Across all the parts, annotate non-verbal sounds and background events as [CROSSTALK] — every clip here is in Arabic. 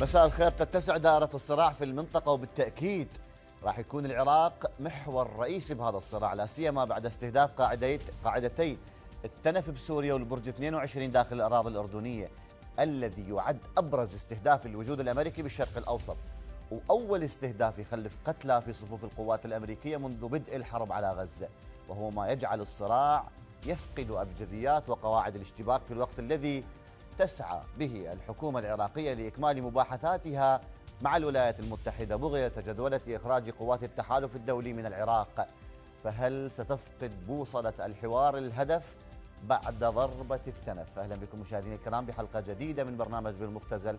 مساء الخير تتسع دائرة الصراع في المنطقة وبالتأكيد راح يكون العراق محور رئيسي بهذا الصراع لا سيما بعد استهداف قاعدتي التنف بسوريا والبرج 22 داخل الأراضي الأردنية الذي يعد أبرز استهداف الوجود الأمريكي بالشرق الأوسط وأول استهداف يخلف قتلى في صفوف القوات الأمريكية منذ بدء الحرب على غزة وهو ما يجعل الصراع يفقد أبجديات وقواعد الاشتباك في الوقت الذي تسعى به الحكومة العراقية لإكمال مباحثاتها مع الولايات المتحدة بغية جدولة إخراج قوات التحالف الدولي من العراق فهل ستفقد بوصلة الحوار الهدف بعد ضربة التنف أهلا بكم مشاهدينا الكرام بحلقة جديدة من برنامج بالمختزل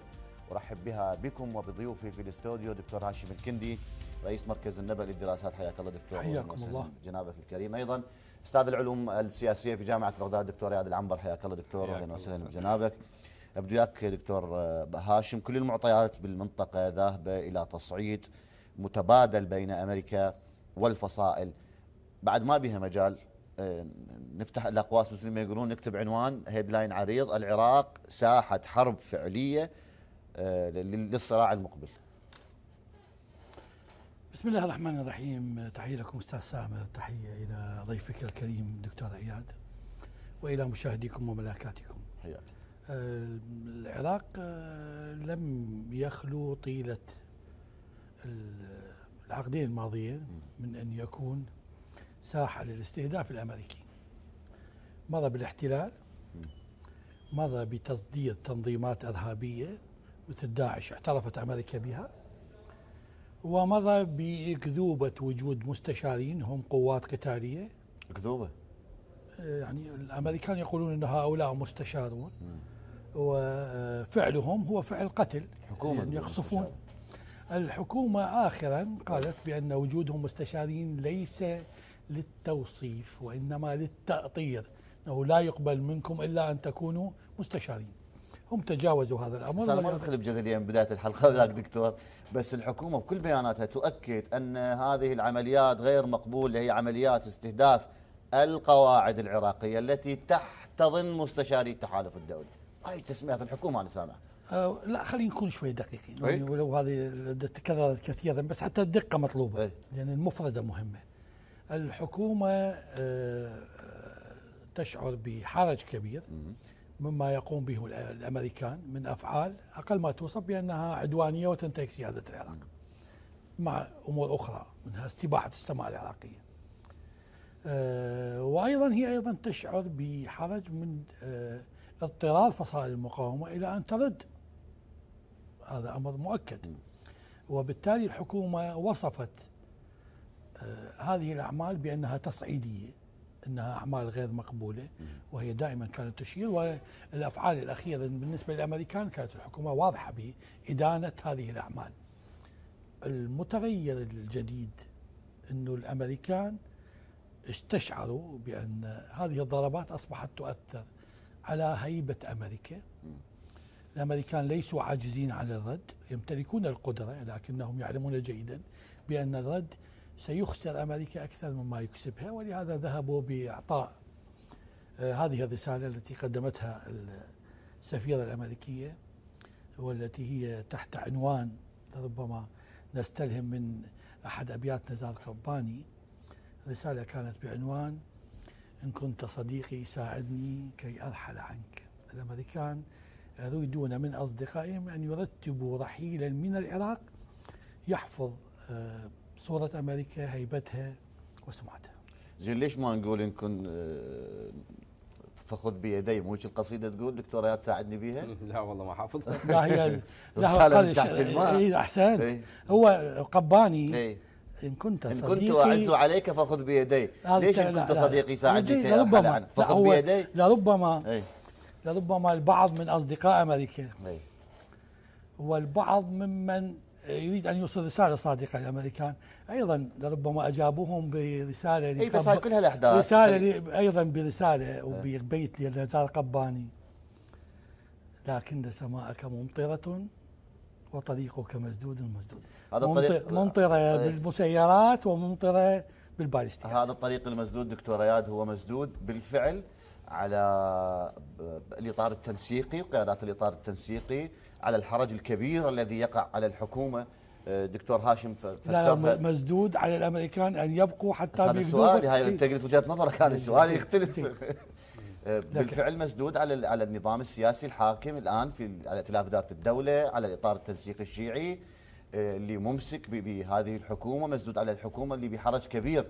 أرحب بها بكم وبضيوفي في الاستوديو دكتور هاشم الكندي رئيس مركز النبأ للدراسات حياك الله دكتور حياكم الله جنابك الكريم أيضا استاذ العلوم السياسيه في جامعه بغداد دكتور اياد العنبر حياك الله دكتور اهلا وسهلا بجنابك ابدو اياك دكتور هاشم كل المعطيات بالمنطقه ذاهبه الى تصعيد متبادل بين امريكا والفصائل بعد ما بها مجال آه، نفتح الاقواس مثل ما يقولون نكتب عنوان هيدلاين عريض العراق ساحه حرب فعليه آه، للصراع المقبل بسم الله الرحمن الرحيم تحية لكم أستاذ سامر تحية إلى ضيفك الكريم دكتور عياد وإلى مشاهديكم وملاكاتكم حياك العراق آه، لم يخلو طيلة العقدين الماضيين من أن يكون ساحة للاستهداف الأمريكي مضى بالاحتلال مضى بتصدير تنظيمات إرهابية مثل داعش اعترفت أمريكا بها ومضى بأكذوبة وجود مستشارين هم قوات قتالية أكذوبة آه، يعني الأمريكان يقولون أن هؤلاء مستشارون وفعلهم هو فعل قتل الحكومة يعني يقصفون الحكومة آخرا قالت بأن وجودهم مستشارين ليس للتوصيف وإنما للتأطير أنه لا يقبل منكم إلا أن تكونوا مستشارين هم تجاوزوا هذا الامر ما ندخل بجدليه من بدايه الحلقه وياك [LAUGHS] دكتور بس الحكومه بكل بياناتها تؤكد ان هذه العمليات غير مقبوله هي عمليات استهداف القواعد العراقيه التي تحتضن مستشاري التحالف الدولي هاي تسميات الحكومه انا سامع أه، لا خلينا نكون شوي دقيقين يعني ولو هذه تكررت كثيرا بس حتى الدقه مطلوبه لان يعني المفرده مهمه الحكومه أه، تشعر بحرج كبير مما يقوم به الامريكان من افعال اقل ما توصف بانها عدوانيه وتنتهك سياده العراق مع امور اخرى منها استباحه السماء العراقيه. آه، وايضا هي ايضا تشعر بحرج من آه، اضطرار فصائل المقاومه الى ان ترد هذا امر مؤكد وبالتالي الحكومه وصفت آه، هذه الاعمال بانها تصعيديه انها اعمال غير مقبوله وهي دائما كانت تشير والافعال الاخيره بالنسبه للامريكان كانت الحكومه واضحه بادانه هذه الاعمال. المتغير الجديد انه الامريكان استشعروا بان هذه الضربات اصبحت تؤثر على هيبه امريكا. الامريكان ليسوا عاجزين عن الرد، يمتلكون القدره لكنهم يعلمون جيدا بان الرد سيخسر أمريكا أكثر مما يكسبها ولهذا ذهبوا بإعطاء آه، هذه الرسالة التي قدمتها السفيرة الأمريكية والتي هي تحت عنوان ربما نستلهم من أحد أبيات نزار قباني رسالة كانت بعنوان إن كنت صديقي ساعدني كي أرحل عنك الأمريكان يريدون من أصدقائهم أن يرتبوا رحيلا من العراق يحفظ آه، صورة أمريكا هيبتها وسمعتها زين ليش ما نقول يمكن آه، فخذ بيدي مو القصيده تقول دكتور يا تساعدني بيها؟ [LAUGHS] لا والله ما حافظها [LAUGHS] لا هي لا [LAUGHS] تحت الماء اي احسنت إيه. هو قباني اي ان كنت صديقي ان كنت اعز عليك فخذ بيدي ليش ان كنت صديقي ساعدني لربما فخذ بيدي لربما إيه. لربما البعض من اصدقاء امريكا إيه. والبعض ممن يريد ان يوصل رساله صادقه للامريكان ايضا لربما اجابوهم برساله اي بس هاي كلها الاحداث رساله ايضا برساله إيه. وببيت لنزار قباني لكن سماءك ممطره وطريقك مسدود مسدود هذا الطريق ممطره بالمسيرات وممطره بالباليستيات هذا الطريق المسدود دكتور رياد هو مسدود بالفعل على الاطار التنسيقي وقيادات الاطار التنسيقي على الحرج الكبير الذي يقع على الحكومة آه، دكتور هاشم لا مسدود على الامريكان ان يبقوا حتى هذا السؤال هاي انت قلت وجهه نظرك هذا السؤال يختلف [LAUGHS] آه، بالفعل مسدود على على النظام السياسي الحاكم الان في على ائتلاف اداره الدوله على الاطار التنسيق الشيعي آه، اللي ممسك بهذه الحكومه مسدود على الحكومه اللي بحرج كبير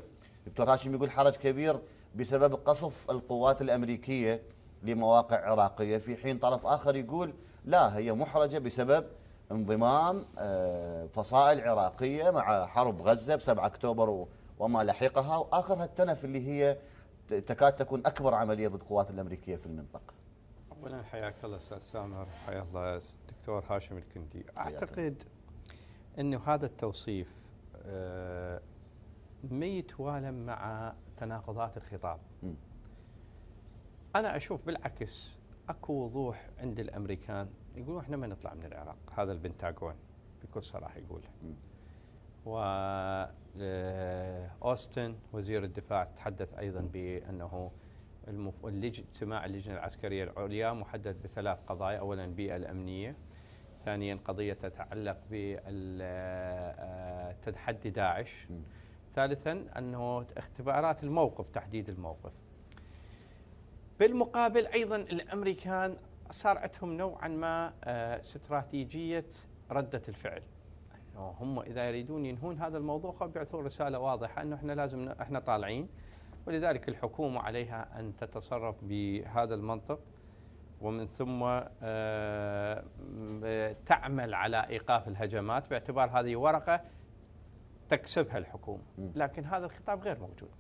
دكتور هاشم يقول حرج كبير بسبب قصف القوات الامريكيه لمواقع عراقيه في حين طرف اخر يقول لا هي محرجة بسبب انضمام آه، فصائل عراقية مع حرب غزة ب 7 أكتوبر وما لحقها وآخرها التنف اللي هي تكاد تكون أكبر عملية ضد القوات الأمريكية في المنطقة اولا حياك الله استاذ سامر حيا الله الدكتور هاشم الكندي اعتقد انه هذا التوصيف آه، ما يتوالم مع تناقضات الخطاب انا اشوف بالعكس اكو وضوح عند الامريكان يقولوا احنا ما نطلع من العراق هذا البنتاغون بكل صراحه يقول و آه، اوستن وزير الدفاع تحدث ايضا بانه المف... اجتماع اللجنه العسكريه العليا محدد بثلاث قضايا اولا البيئه الامنيه ثانيا قضيه تتعلق بتحدي آه، آه، داعش ثالثا انه اختبارات الموقف تحديد الموقف بالمقابل ايضا الامريكان صار عندهم نوعا ما آه، استراتيجيه رده الفعل انه هم اذا يريدون ينهون هذا الموضوع فبيعثوا رساله واضحه انه احنا لازم احنا طالعين ولذلك الحكومه عليها ان تتصرف بهذا المنطق ومن ثم آه، تعمل على ايقاف الهجمات باعتبار هذه ورقه تكسبها الحكومه لكن هذا الخطاب غير موجود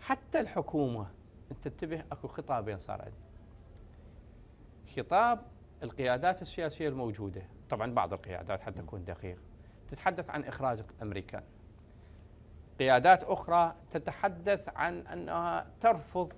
حتى الحكومه انت تنتبه اكو خطابين صار عندنا خطاب القيادات السياسيه الموجوده طبعا بعض القيادات حتى اكون دقيق تتحدث عن اخراج الأمريكان قيادات اخرى تتحدث عن انها ترفض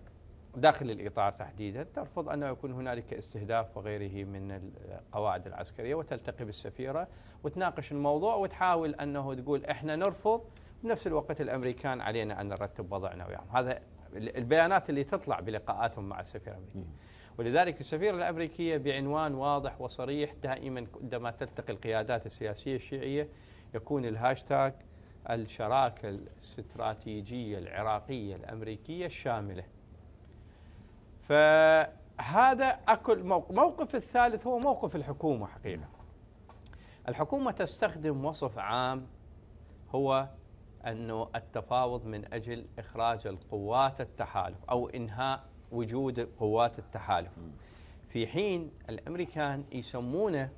داخل الاطار تحديدا ترفض ان يكون هنالك استهداف وغيره من القواعد العسكريه وتلتقي بالسفيره وتناقش الموضوع وتحاول انه تقول احنا نرفض بنفس الوقت الامريكان علينا ان نرتب وضعنا وياهم هذا البيانات اللي تطلع بلقاءاتهم مع السفير الامريكي ولذلك السفيره الامريكيه بعنوان واضح وصريح دائما عندما تلتقي القيادات السياسيه الشيعيه يكون الهاشتاج الشراكه الاستراتيجيه العراقيه الامريكيه الشامله. فهذا اكل موقف، الموقف الثالث هو موقف الحكومه حقيقه. الحكومه تستخدم وصف عام هو أنه التفاوض من أجل إخراج القوات التحالف أو إنهاء وجود قوات التحالف في حين الأمريكان يسمونه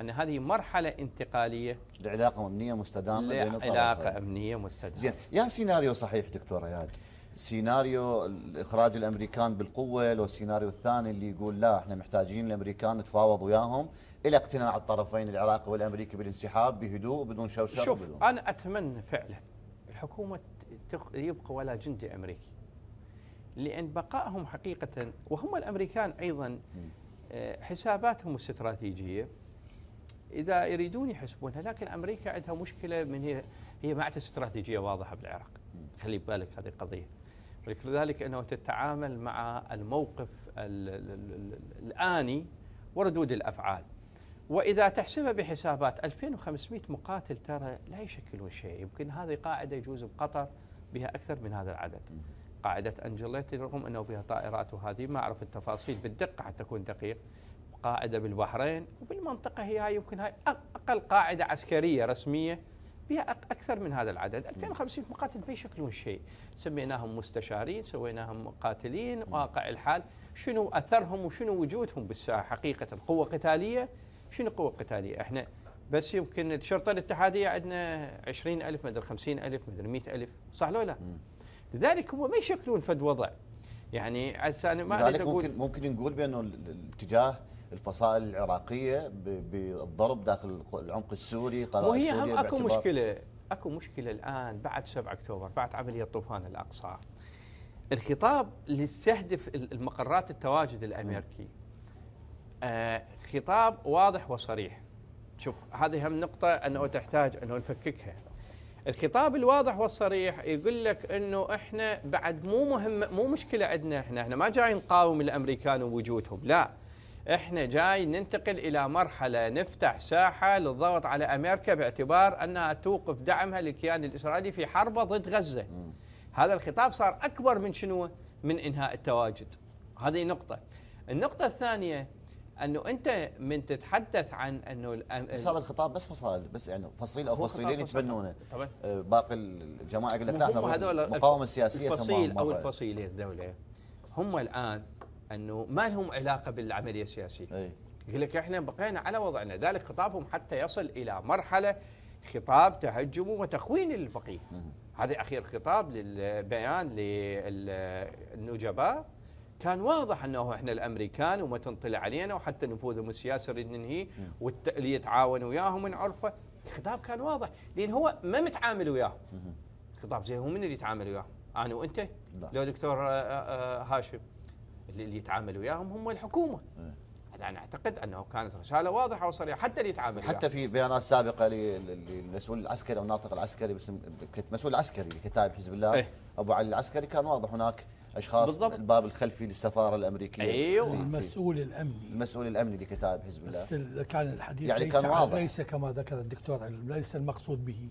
أن هذه مرحلة انتقالية لعلاقة أمنية مستدامة بين علاقة أمنية مستدامة زين يا سيناريو صحيح دكتور رياد سيناريو إخراج الأمريكان بالقوة لو السيناريو الثاني اللي يقول لا احنا محتاجين الأمريكان نتفاوض وياهم إلى اقتناع الطرفين العراقي والأمريكي بالانسحاب بهدوء بدون شوشرة شوف بدون. أنا أتمنى فعلا الحكومة يبقى ولا جندي أمريكي لأن بقائهم حقيقة وهم الأمريكان أيضا آه، حساباتهم الاستراتيجية إذا يريدون يحسبونها لكن أمريكا عندها مشكلة من هي هي ما عندها استراتيجية واضحة بالعراق خلي بالك هذه القضية ولذلك أنه تتعامل مع الموقف الآني وردود الأفعال واذا تحسبها بحسابات 2500 مقاتل ترى لا يشكلون شيء يمكن هذه قاعده يجوز بقطر بها اكثر من هذا العدد قاعده أنجليتي رغم انه بها طائرات وهذه ما اعرف التفاصيل بالدقه حتى اكون دقيق قاعده بالبحرين وبالمنطقه هي هاي يمكن هاي اقل قاعده عسكريه رسميه بها اكثر من هذا العدد 2500 مقاتل ما يشكلون شيء سميناهم مستشارين سويناهم مقاتلين واقع الحال شنو اثرهم وشنو وجودهم بالساحه حقيقه قوه قتاليه شنو قوه قتاليه احنا بس يمكن الشرطه الاتحاديه عندنا 20000 مدري 50000 مدري 100000 صح لو لا لذلك هم ما يشكلون فد وضع يعني عسى انا ما اقدر اقول ممكن ممكن نقول بانه الاتجاه الفصائل العراقيه بالضرب داخل العمق السوري قرار وهي هم اكو مشكله اكو مشكله الان بعد 7 اكتوبر بعد عمليه طوفان الاقصى الخطاب اللي يستهدف المقرات التواجد الامريكي م. آه، خطاب واضح وصريح شوف هذه هم نقطة أنه تحتاج أنه نفككها الخطاب الواضح والصريح يقول لك انه احنا بعد مو مهم مو مشكله عندنا احنا احنا ما جاي نقاوم الامريكان ووجودهم لا احنا جاي ننتقل الى مرحله نفتح ساحه للضغط على امريكا باعتبار انها توقف دعمها للكيان الاسرائيلي في حربه ضد غزه م. هذا الخطاب صار اكبر من شنو من انهاء التواجد هذه نقطه النقطه الثانيه انه انت من تتحدث عن انه بس هذا الخطاب بس فصائل بس يعني فصيل او فصيلين يتبنونه آه، باقي الجماعه يقول لك لا المقاومه السياسيه الفصيل او الفصيلين دولة هم الان انه ما لهم علاقه بالعمليه السياسيه يقول لك احنا بقينا على وضعنا ذلك خطابهم حتى يصل الى مرحله خطاب تهجم وتخوين الفقيه هذا اخير خطاب للبيان للنجباء كان واضح انه احنا الامريكان وما تنطلع علينا وحتى نفوذهم السياسي نريد ننهيه واللي يتعاون وياهم نعرفه الخطاب كان واضح لان هو ما متعامل وياهم الخطاب زين هو من اللي يتعامل وياهم انا وانت لا. لو دكتور آه، آه، هاشم اللي يتعامل وياهم هم الحكومه إيه. هذا انا اعتقد انه كانت رساله واضحه وصريحه حتى اللي يتعامل حتى في بيانات سابقه للمسؤول العسكري او الناطق العسكري باسم المسؤول العسكري لكتائب حزب الله ايه؟ ابو علي العسكري كان واضح هناك اشخاص بالضبط. الباب الخلفي للسفاره الامريكيه ايوه المسؤول الامني المسؤول الامني لكتائب حزب الله بس كان الحديث يعني ليس كان واضح. ليس كما ذكر الدكتور ليس المقصود به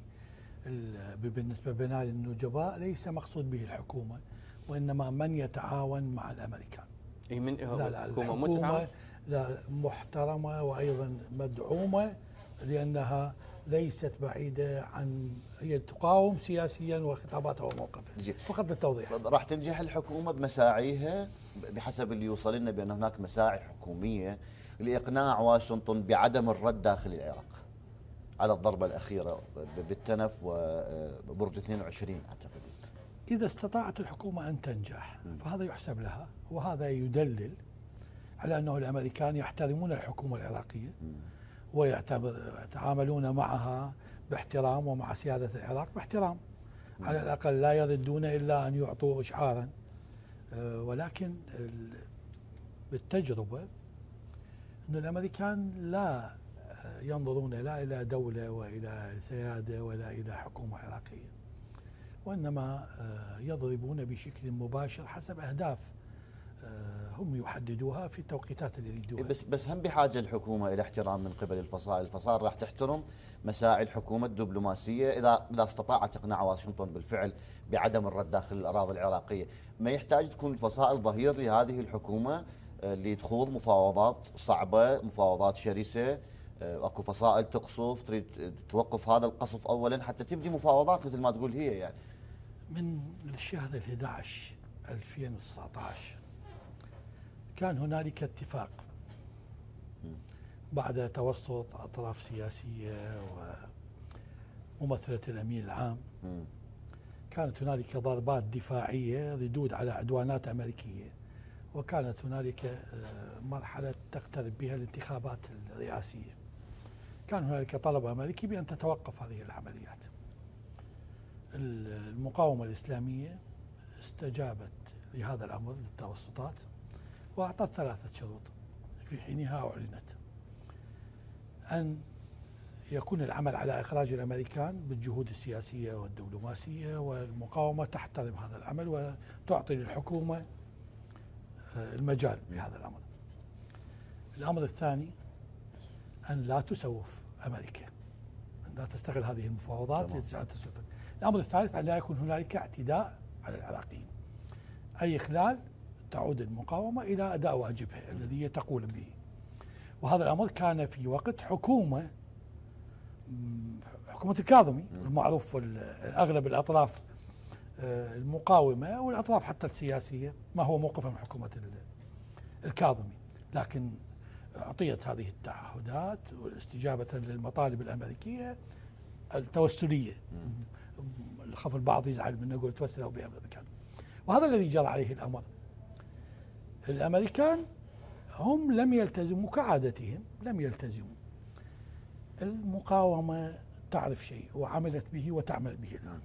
بالنسبه بنال النجباء ليس مقصود به الحكومه وانما من يتعاون مع الامريكان اي من هو لا لا الحكومه متعاون لا محترمه وايضا مدعومه لانها ليست بعيدة عن هي تقاوم سياسيا وخطاباتها وموقفها فقط للتوضيح راح تنجح الحكومة بمساعيها بحسب اللي يوصل لنا بأن هناك مساعي حكومية لإقناع واشنطن بعدم الرد داخل العراق على الضربة الأخيرة بالتنف وبرج 22 أعتقد إذا استطاعت الحكومة أن تنجح فهذا يحسب لها وهذا يدلل على أنه الأمريكان يحترمون الحكومة العراقية م. ويتعاملون معها باحترام ومع سيادة العراق باحترام على الأقل لا يردون إلا أن يعطوا إشعارا آه، ولكن بالتجربة أن الأمريكان لا آه، ينظرون لا إلى دولة وإلى سيادة ولا إلى حكومة عراقية وإنما آه، يضربون بشكل مباشر حسب أهداف هم يحددوها في التوقيتات اللي يريدوها إيه، بس بس هم بحاجه الحكومه الى احترام من قبل الفصائل، الفصائل راح تحترم مساعي الحكومه الدبلوماسيه اذا اذا استطاعت اقناع واشنطن بالفعل بعدم الرد داخل الاراضي العراقيه، ما يحتاج تكون الفصائل ظهير لهذه الحكومه اللي آه، تخوض مفاوضات صعبه، مفاوضات شرسه، آه، اكو فصائل تقصف تريد توقف هذا القصف اولا حتى تبدي مفاوضات مثل ما تقول هي يعني من الشهر ال 11 2019 كان هنالك اتفاق بعد توسط أطراف سياسية وممثلة الأمين العام كانت هنالك ضربات دفاعية ردود على عدوانات أمريكية وكانت هنالك آه، مرحلة تقترب بها الانتخابات الرئاسية كان هنالك طلب أمريكي بأن تتوقف هذه العمليات المقاومة الإسلامية استجابت لهذا الأمر للتوسطات وأعطت ثلاثة شروط في حينها أعلنت أن يكون العمل على إخراج الأمريكان بالجهود السياسية والدبلوماسية والمقاومة تحترم هذا العمل وتعطي للحكومة آه، المجال بهذا الأمر الأمر الثاني أن لا تسوف أمريكا أن لا تستغل هذه المفاوضات الأمر الثالث أن لا يكون هنالك اعتداء على العراقيين أي إخلال تعود المقاومة إلى أداء واجبها الذي هي تقول به وهذا الأمر كان في وقت حكومة حكومة الكاظمي المعروف أغلب الأطراف آه، المقاومة والأطراف حتى السياسية ما هو موقفها من حكومة الكاظمي لكن أعطيت هذه التعهدات واستجابة للمطالب الأمريكية التوسلية خف البعض يزعل من أقول توسلوا بأمريكا وهذا الذي جرى عليه الأمر الأمريكان هم لم يلتزموا كعادتهم لم يلتزموا المقاومة تعرف شيء وعملت به وتعمل به الآن نعم.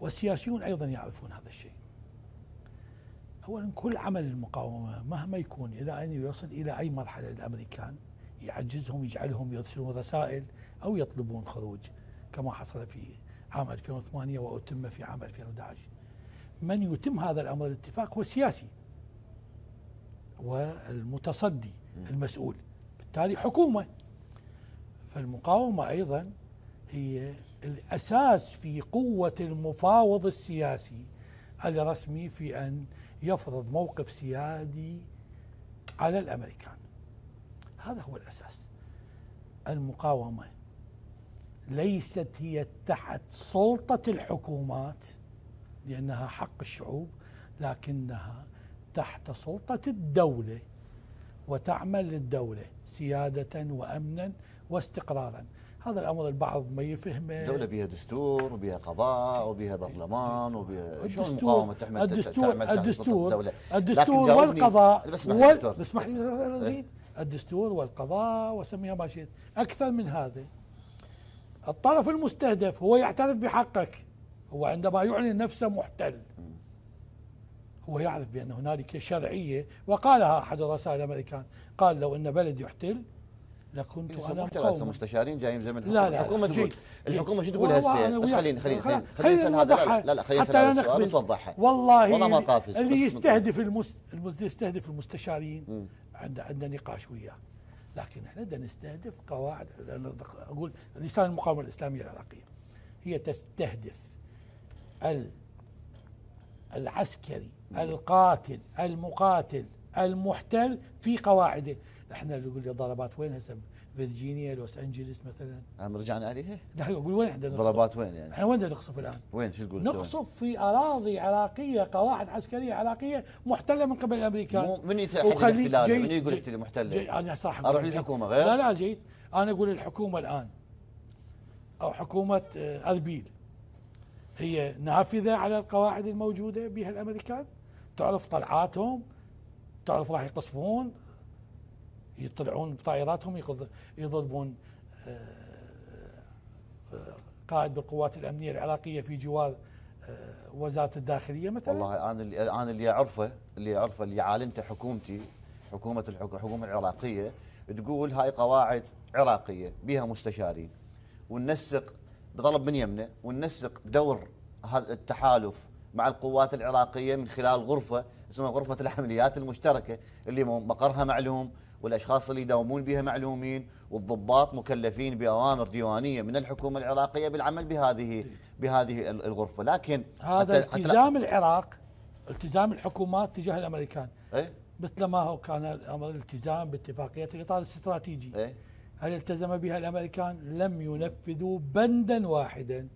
والسياسيون أيضا يعرفون هذا الشيء أولا كل عمل المقاومة مهما يكون إلى أن يصل إلى أي مرحلة الأمريكان يعجزهم يجعلهم يرسلون رسائل أو يطلبون خروج كما حصل في عام 2008 وأتم في عام 2011 من يتم هذا الأمر الاتفاق هو السياسي والمتصدي المسؤول بالتالي حكومة فالمقاومة أيضا هي الأساس في قوة المفاوض السياسي الرسمي في أن يفرض موقف سيادي على الأمريكان هذا هو الأساس المقاومة ليست هي تحت سلطة الحكومات لأنها حق الشعوب لكنها تحت سلطة الدولة وتعمل للدولة سيادة وأمنا واستقرارا هذا الامر البعض ما يفهمه الدوله بها دستور وبها قضاء وبها برلمان وبها شلون مقاومه تحمل الدستور تحمل الدستور الدولة. الدستور والقضاء بس لي إيه. الدستور والقضاء وسميها ما شئت اكثر من هذا الطرف المستهدف هو يعترف بحقك هو عندما يعلن نفسه محتل م. هو يعرف بأن هنالك شرعية وقالها أحد الرؤساء الأمريكان قال لو أن بلد يحتل لكنت إيه، انا قوم مستشارين جايين زي من لا لا الحكومه تقول الحكومه شو تقول هسه بس خليني خليني خليني خلينا هذا لا لا, لا خلينا حتى نقبل والله والله ما قافز اللي يستهدف المست... يستهدف المستشارين عند عندنا نقاش وياه لكن احنا بدنا نستهدف قواعد اقول لسان المقاومه الاسلاميه العراقيه هي تستهدف العسكري القاتل المقاتل المحتل في قواعده احنا اللي لي ضربات وين هسه فيرجينيا لوس انجلوس مثلا عم رجعنا عليها؟ لا اقول إيه؟ وين احنا ضربات وين يعني؟ احنا وين نقصف الان؟ وين شو تقول؟ نقصف في اراضي عراقيه قواعد عسكريه عراقيه محتله من قبل الامريكان من احتلال من يقول احتلال محتله؟ انا صاحب اروح للحكومه غير؟ لا لا جيد انا اقول الحكومه الان او حكومه آه، اربيل هي نافذه على القواعد الموجوده بها الامريكان؟ تعرف طلعاتهم تعرف راح يقصفون يطلعون بطائراتهم يضربون آه، آه، قائد بالقوات الامنيه العراقيه في جوار آه، وزاره الداخليه مثلا والله انا اللي انا اللي اعرفه اللي اعرفه اللي عالنته حكومتي حكومه الحكومه العراقيه تقول هاي قواعد عراقيه بها مستشارين وننسق بطلب من يمنه وننسق دور هذا التحالف مع القوات العراقية من خلال غرفة اسمها غرفة العمليات المشتركة اللي مقرها معلوم والاشخاص اللي يداومون بها معلومين والضباط مكلفين باوامر ديوانيه من الحكومه العراقيه بالعمل بهذه بهذه الغرفه لكن هذا التزام العراق التزام الحكومات تجاه الامريكان ايه؟ مثل ما هو كان الامر التزام باتفاقيه الاطار الاستراتيجي ايه؟ هل التزم بها الامريكان؟ لم ينفذوا بندا واحدا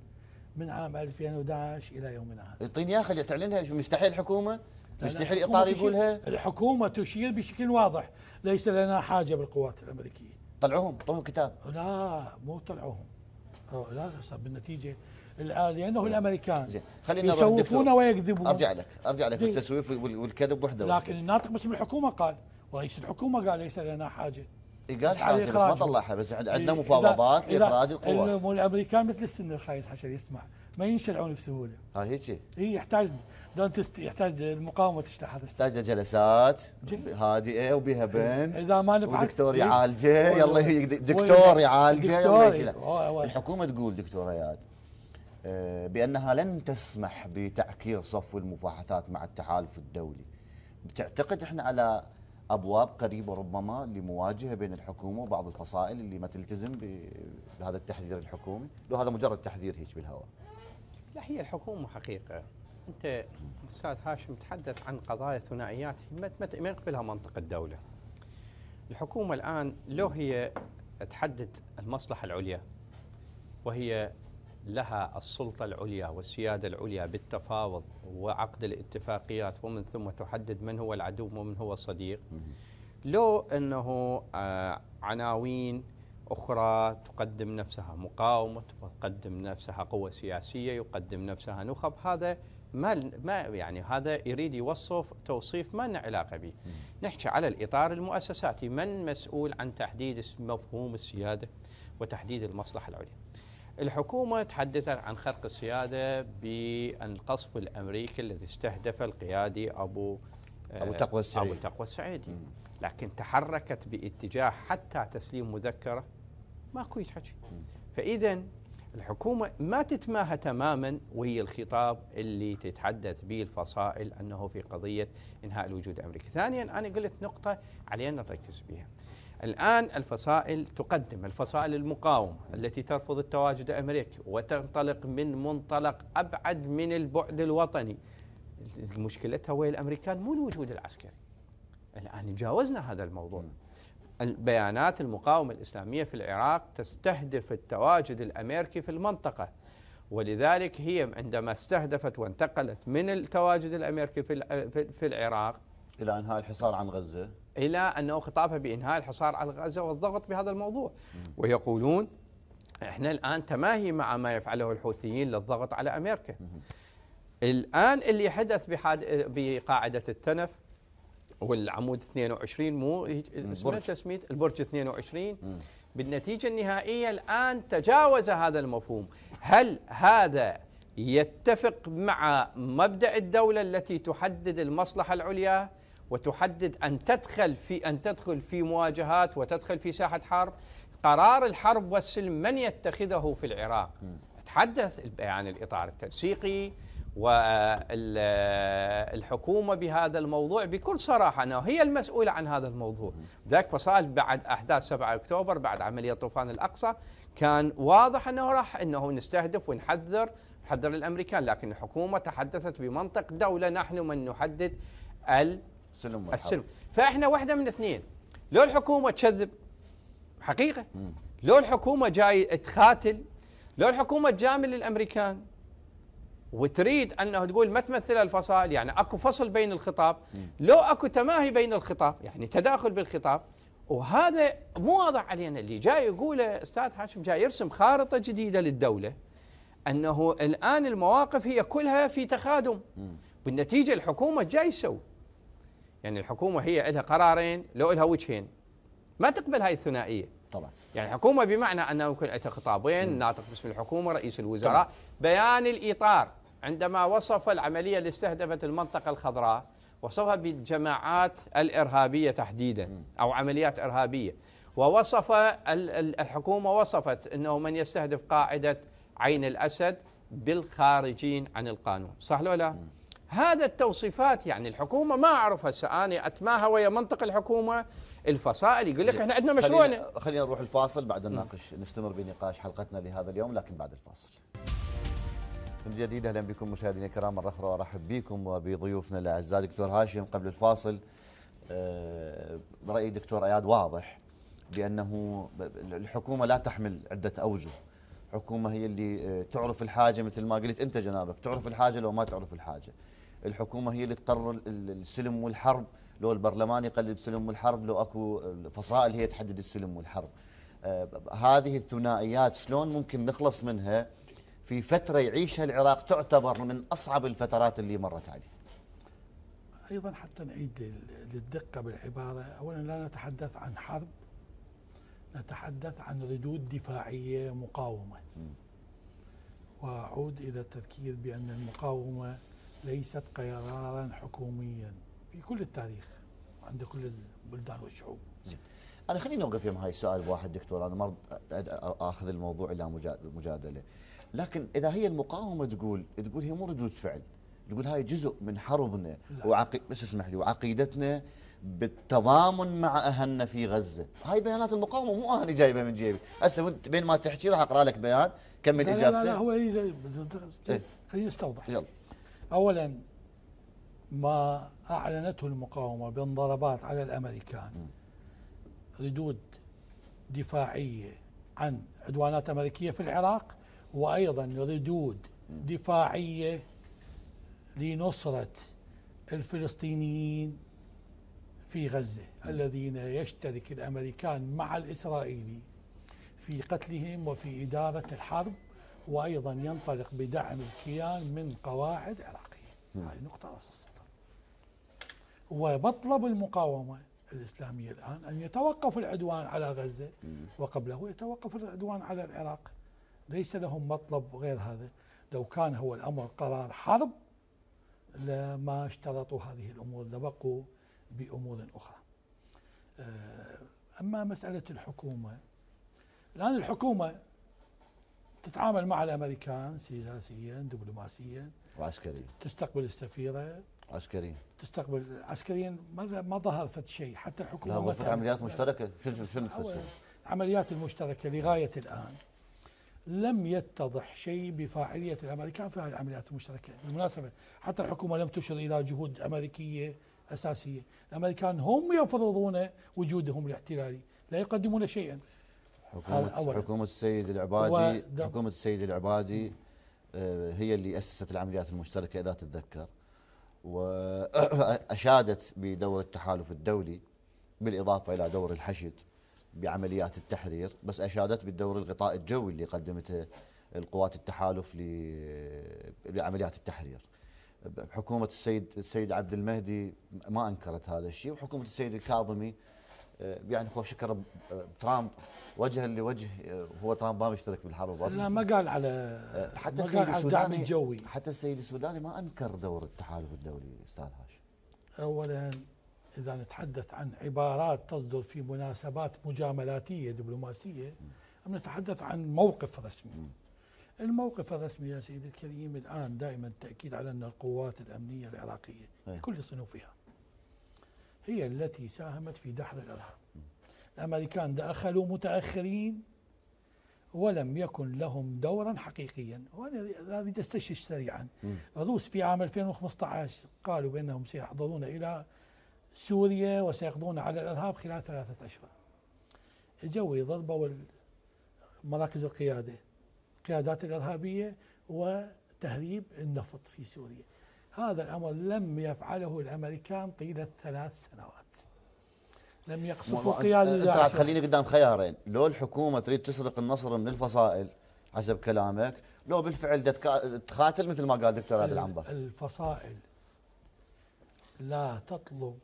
من عام 2011 الى يومنا هذا الطين يا تعلنها مستحيل الحكومه مستحيل الاطار يقولها الحكومه تشير بشكل واضح ليس لنا حاجه بالقوات الامريكيه طلعوهم طلعوا كتاب لا مو طلعوهم لا صار بالنتيجه الان لانه الامريكان خلينا يسوفون ويكذبون ارجع لك ارجع لك التسويف والكذب وحده لكن الناطق باسم الحكومه قال ورئيس الحكومه قال ليس لنا حاجه إيه، قال حافز ما طلعها بس عندنا إيه، مفاوضات لاخراج القوات الامريكان مثل السن الخايس حشر يسمع ما ينشلعون بسهوله ها هيك اي يحتاج دونت يحتاج المقاومه تشتاح هذا يحتاج جلسات هادئه وبها بنت اذا ما نفعت ودكتور إيه. يعالجه يلا هي دكتور يعالجه الحكومه تقول دكتوريات آه، بانها لن تسمح بتعكير صفو المباحثات مع التحالف الدولي بتعتقد احنا على ابواب قريبه ربما لمواجهه بين الحكومه وبعض الفصائل اللي ما تلتزم بهذا التحذير الحكومي، لو هذا مجرد تحذير هيك بالهواء. لا هي الحكومه حقيقه انت استاذ هاشم تحدث عن قضايا ثنائيات ما يقبلها منطق الدوله. الحكومه الان لو هي تحدد المصلحه العليا وهي لها السلطة العليا والسيادة العليا بالتفاوض وعقد الاتفاقيات ومن ثم تحدد من هو العدو ومن هو الصديق لو أنه آه، عناوين أخرى تقدم نفسها مقاومة تقدم نفسها قوة سياسية يقدم نفسها نخب هذا ما ما يعني هذا يريد يوصف توصيف ما لنا علاقه به. نحكي على الاطار المؤسساتي، من مسؤول عن تحديد مفهوم السياده وتحديد المصلحه العليا؟ الحكومة تحدثت عن خرق السيادة بالقصف الأمريكي الذي استهدف القيادي أبو آه، أبو تقوى السعيدي أبو تقوى السعيدي لكن تحركت باتجاه حتى تسليم مذكرة ماكو يتحكي فإذا الحكومة ما تتماهى تماما وهي الخطاب اللي تتحدث به الفصائل أنه في قضية إنهاء الوجود الأمريكي ثانيا أنا قلت نقطة علينا نركز بها الآن الفصائل تقدم الفصائل المقاومة التي ترفض التواجد الأمريكي وتنطلق من منطلق أبعد من البعد الوطني مشكلتها ويا الأمريكان مو الوجود العسكري الآن جاوزنا هذا الموضوع البيانات المقاومة الإسلامية في العراق تستهدف التواجد الأمريكي في المنطقة ولذلك هي عندما استهدفت وانتقلت من التواجد الأمريكي في العراق الى انهاء الحصار عن غزه الى انه خطابها بانهاء الحصار على غزه والضغط بهذا الموضوع ويقولون احنا الان تماهي مع ما يفعله الحوثيين للضغط على امريكا الان اللي حدث بحاد... بقاعده التنف والعمود 22 مو اسمه تسميت البرج 22 مم. بالنتيجه النهائيه الان تجاوز هذا المفهوم هل هذا يتفق مع مبدا الدوله التي تحدد المصلحه العليا وتحدد ان تدخل في ان تدخل في مواجهات وتدخل في ساحه حرب قرار الحرب والسلم من يتخذه في العراق تحدث عن الاطار التنسيقي والحكومة آه، آه، بهذا الموضوع بكل صراحة أنه هي المسؤولة عن هذا الموضوع ذاك فصال بعد أحداث 7 أكتوبر بعد عملية طوفان الأقصى كان واضح أنه راح أنه نستهدف ونحذر نحذر الأمريكان لكن الحكومة تحدثت بمنطق دولة نحن من نحدد ال السلم والحرب السلم فاحنا واحده من اثنين لو الحكومه تكذب حقيقه لو الحكومه جاي تخاتل لو الحكومه تجامل الامريكان وتريد انه تقول ما تمثل الفصائل يعني اكو فصل بين الخطاب لو اكو تماهي بين الخطاب يعني تداخل بالخطاب وهذا مو واضح علينا اللي جاي يقوله استاذ حاشم جاي يرسم خارطه جديده للدوله انه الان المواقف هي كلها في تخادم بالنتيجه الحكومه جاي تسوي يعني الحكومه هي لها قرارين لو لها وجهين ما تقبل هاي الثنائيه طبعا يعني الحكومه بمعنى انه يكون عندها خطابين ناطق باسم الحكومه رئيس الوزراء طبعا. بيان الاطار عندما وصف العمليه اللي استهدفت المنطقه الخضراء وصفها بالجماعات الارهابيه تحديدا او عمليات ارهابيه ووصف الحكومه وصفت انه من يستهدف قاعده عين الاسد بالخارجين عن القانون صح ولا لا؟ هذا التوصيفات يعني الحكومه ما اعرف هسه انا اتماها ويا منطق الحكومه الفصائل يقول لك احنا عندنا مشروعنا خلينا, خلينا نروح الفاصل بعد نناقش نستمر بنقاش حلقتنا لهذا اليوم لكن بعد الفاصل من جديد اهلا بكم مشاهدينا الكرام مره اخرى وارحب بكم وبضيوفنا الاعزاء دكتور هاشم قبل الفاصل آه، راي دكتور اياد واضح بانه الحكومه لا تحمل عده اوجه حكومة هي اللي آه، تعرف الحاجه مثل ما قلت انت جنابك تعرف الحاجه لو ما تعرف الحاجه الحكومه هي اللي تقرر السلم والحرب لو البرلمان يقلل السلم والحرب لو اكو فصائل هي تحدد السلم والحرب آه، هذه الثنائيات شلون ممكن نخلص منها في فتره يعيشها العراق تعتبر من اصعب الفترات اللي مرت عليه ايضا حتى نعيد للدقه بالعباره اولا لا نتحدث عن حرب نتحدث عن ردود دفاعيه مقاومه واعود الى التذكير بان المقاومه ليست قرارا حكوميا في كل التاريخ عند كل البلدان والشعوب انا خليني اوقف يوم هاي السؤال واحد دكتور انا ما اخذ الموضوع الى مجادله لكن اذا هي المقاومه تقول تقول هي مو ردود فعل تقول هاي جزء من حربنا وعقي... بس اسمح لي وعقيدتنا بالتضامن مع اهلنا في غزه، هاي بيانات المقاومه مو انا جايبه من جيبي، هسه وانت بين ما تحكي راح اقرا لك بيان كمل اجابتك لا لا هو إيه، إيه، إيه. خليني استوضح يلا أولا ما أعلنته المقاومة بانضربات على الأمريكان ردود دفاعية عن عدوانات أمريكية في العراق وأيضا ردود دفاعية لنصرة الفلسطينيين في غزة الذين يشترك الأمريكان مع الإسرائيلي في قتلهم وفي إدارة الحرب وأيضا ينطلق بدعم الكيان من قواعد عراق هاي نعم. نقطة أساسية ومطلب المقاومة الإسلامية الآن أن يتوقف العدوان على غزة وقبله يتوقف العدوان على العراق ليس لهم مطلب غير هذا لو كان هو الأمر قرار حرب لما اشترطوا هذه الأمور لبقوا بأمور أخرى آه، أما مسألة الحكومة الآن الحكومة تتعامل مع الأمريكان سياسيا دبلوماسيا وعسكريا تستقبل السفيره عسكريا تستقبل عسكريا ما ما ظهر فد شيء حتى الحكومه لا غرفه عمليات مشتركه شنو شنو تفسر؟ العمليات المشتركه لغايه الان لم يتضح شيء بفاعليه الامريكان في هذه العمليات المشتركه، بالمناسبه حتى الحكومه لم تشر الى جهود امريكيه اساسيه، الامريكان هم يفرضون وجودهم الاحتلالي، لا يقدمون شيئا. حكومه حكومه السيد العبادي حكومه السيد العبادي آه، هي اللي أسست العمليات المشتركة إذا تتذكر وأشادت بدور التحالف الدولي بالإضافة إلى دور الحشد بعمليات التحرير بس أشادت بالدور الغطاء الجوي اللي قدمته القوات التحالف لعمليات التحرير حكومة السيد السيد عبد المهدي ما أنكرت هذا الشيء وحكومة السيد الكاظمي آه، يعني هو شكر آه، ترامب وجها لوجه آه، هو ترامب ما بيشترك بالحرب اصلا لا ما قال على حتى السيد السوداني الجوي حتى السيد السوداني ما انكر دور التحالف الدولي استاذ هاشم اولا اذا نتحدث عن عبارات تصدر في مناسبات مجاملاتيه دبلوماسيه ام نتحدث عن موقف رسمي الموقف الرسمي يا سيدي الكريم الان دائما التاكيد على ان القوات الامنيه العراقيه بكل صنوفها هي التي ساهمت في دحض الارهاب الامريكان دخلوا متاخرين ولم يكن لهم دورا حقيقيا اريد استشهد سريعا الروس في عام 2015 قالوا بانهم سيحضرون الى سوريا وسيقضون على الارهاب خلال ثلاثه اشهر اجوا ضربوا مراكز القياده قيادات الارهابيه وتهريب النفط في سوريا هذا الأمر لم يفعله الأمريكان طيلة ثلاث سنوات لم يقصفوا قيادة قاعد خليني قدام خيارين لو الحكومة تريد تسرق النصر من الفصائل حسب كلامك لو بالفعل تقاتل مثل ما قال دكتور عادل العنبر. الفصائل لا تطلب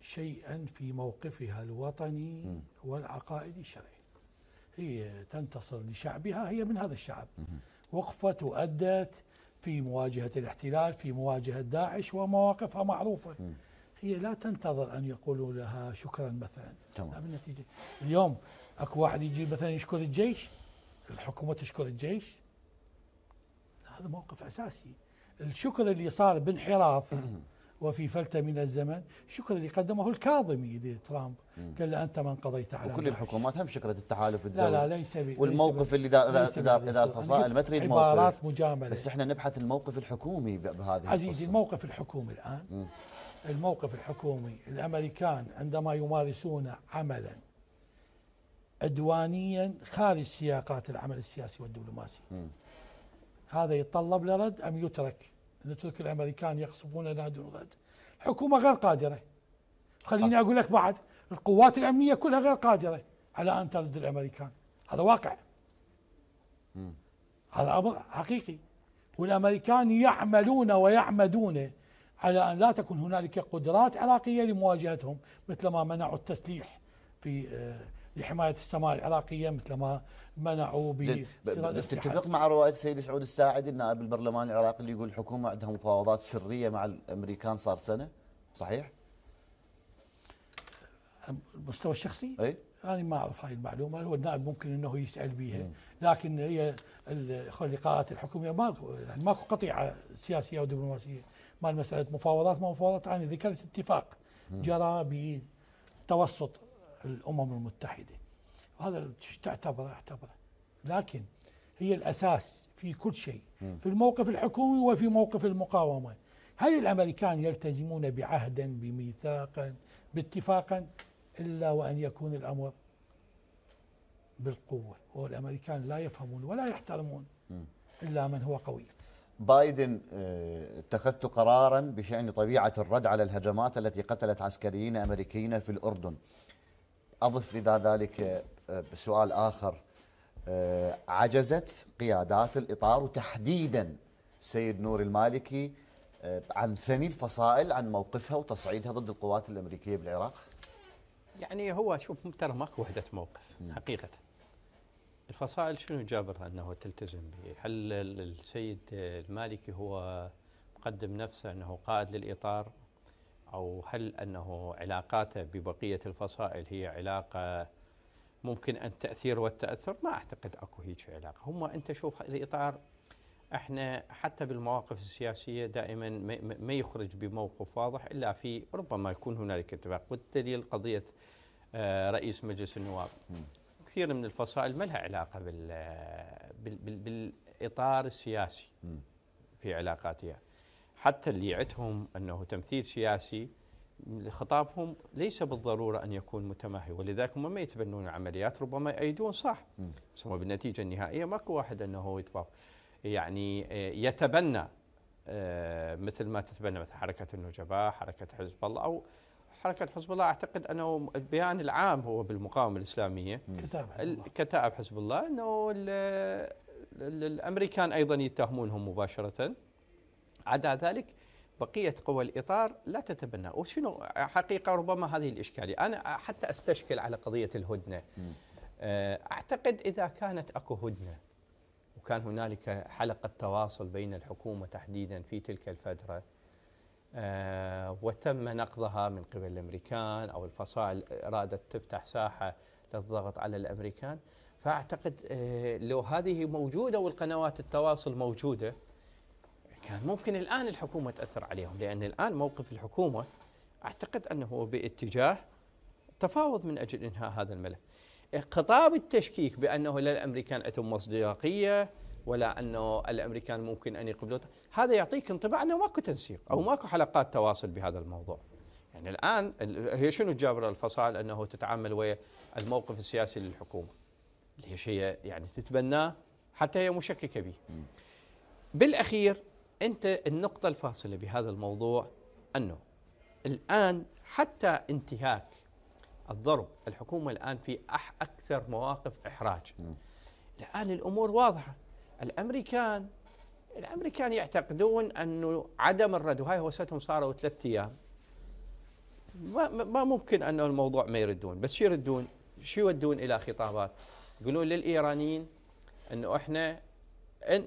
شيئا في موقفها الوطني والعقائدي الشرعي هي تنتصر لشعبها هي من هذا الشعب وقفت وأدت في مواجهة الاحتلال في مواجهة داعش ومواقفها معروفة م. هي لا تنتظر أن يقولوا لها شكرا مثلا تمام. بالنتيجة اليوم أكو واحد يجي مثلا يشكر الجيش الحكومة تشكر الجيش هذا موقف أساسي الشكر اللي صار بانحراف وفي فلتة من الزمن شكر اللي قدمه الكاظمي لترامب قال له أنت من قضيت على وكل الحكومات هم شكرت التحالف الدولي لا لا ليس بي والموقف اللي إذا إذا الفصائل ما تريد موقف عبارات مجاملة بس احنا نبحث الموقف الحكومي بهذه عزيزي القصة. الموقف الحكومي الآن مم. الموقف الحكومي الأمريكان عندما يمارسون عملا عدوانيا خارج سياقات العمل السياسي والدبلوماسي هذا يتطلب لرد أم يترك نترك الامريكان يقصفون دون رد الحكومه غير قادره خليني أه. اقول لك بعد القوات الامنيه كلها غير قادره على ان ترد الامريكان هذا واقع هذا امر حقيقي والامريكان يعملون ويعمدون على ان لا تكون هنالك قدرات عراقيه لمواجهتهم مثل ما منعوا التسليح في آه، لحمايه السماء العراقيه مثل ما منعوا تتفق مع روايه السيد سعود الساعدي النائب البرلماني العراقي اللي يقول الحكومه عندها مفاوضات سريه مع الامريكان صار سنه صحيح؟ المستوى الشخصي؟ اي انا ما اعرف هاي المعلومه هو النائب ممكن انه يسال بيها لكن هي اللقاءات الحكوميه ماكو يعني ماكو قطيعه سياسيه ودبلوماسيه مال مساله مفاوضات ما مفاوضات انا يعني ذكرت اتفاق جرى بتوسط الأمم المتحدة وهذا تعتبره اعتبره لكن هي الأساس في كل شيء في الموقف الحكومي وفي موقف المقاومة هل الأمريكان يلتزمون بعهدا بميثاقا باتفاقا إلا وأن يكون الأمر بالقوة والأمريكان لا يفهمون ولا يحترمون إلا من هو قوي بايدن آه، اتخذت قرارا بشأن طبيعة الرد على الهجمات التي قتلت عسكريين أمريكيين في الأردن أضف إلى ذلك آه، بسؤال آخر آه، عجزت قيادات الإطار وتحديدا سيد نور المالكي آه، عن ثني الفصائل عن موقفها وتصعيدها ضد القوات الأمريكية بالعراق يعني هو شوف ترى ماكو وحدة موقف حقيقة الفصائل شنو جابرها أنه تلتزم به هل السيد المالكي هو مقدم نفسه أنه قائد للإطار أو هل أنه علاقاته ببقية الفصائل هي علاقة ممكن أن تأثير والتأثر ما أعتقد أكو هيك علاقة هم أنت شوف الإطار احنا حتى بالمواقف السياسيه دائما ما يخرج بموقف واضح الا في ربما يكون هنالك اتفاق والدليل قضيه آه، رئيس مجلس النواب كثير من الفصائل ما لها علاقه بال آه، بالاطار السياسي في علاقاتها حتى اللي عندهم انه تمثيل سياسي خطابهم ليس بالضروره ان يكون متماهي ولذلك هم ما يتبنون العمليات ربما يؤيدون صح بس هو بالنتيجه النهائيه ماكو واحد انه هو يعني آه، يتبنى آه، مثل ما تتبنى مثل حركه النجباء، حركه حزب الله او حركه حزب الله اعتقد انه البيان العام هو بالمقاومه الاسلاميه كتاب كتائب حزب الله انه الامريكان ايضا يتهمونهم مباشره عدا ذلك بقية قوى الإطار لا تتبنى وشنو حقيقة ربما هذه الإشكالية أنا حتى أستشكل على قضية الهدنة آه، أعتقد إذا كانت أكو هدنة وكان هنالك حلقة تواصل بين الحكومة تحديدا في تلك الفترة آه، وتم نقضها من قبل الأمريكان أو الفصائل أرادت تفتح ساحة للضغط على الأمريكان فأعتقد آه، لو هذه موجودة والقنوات التواصل موجودة كان ممكن الآن الحكومة تأثر عليهم لأن الآن موقف الحكومة أعتقد أنه باتجاه تفاوض من أجل إنهاء هذا الملف خطاب التشكيك بأنه لا الأمريكان أتم مصداقية ولا أنه الأمريكان ممكن أن يقبلوا هذا يعطيك انطباع أنه ماكو تنسيق أو ماكو حلقات تواصل بهذا الموضوع يعني الآن هي شنو جابر الفصائل أنه تتعامل ويا الموقف السياسي للحكومة ليش هي يعني تتبناه حتى هي مشككة به بالأخير أنت النقطة الفاصلة بهذا الموضوع أنه الآن حتى انتهاك الضرب الحكومة الآن في أح أكثر مواقف إحراج م. الآن الأمور واضحة الأمريكان الأمريكان يعتقدون أنه عدم الرد وهاي هوستهم صاروا ثلاثة أيام ما, ما ممكن أنه الموضوع ما يردون بس شو يردون شو يودون إلى خطابات يقولون للإيرانيين أنه إحنا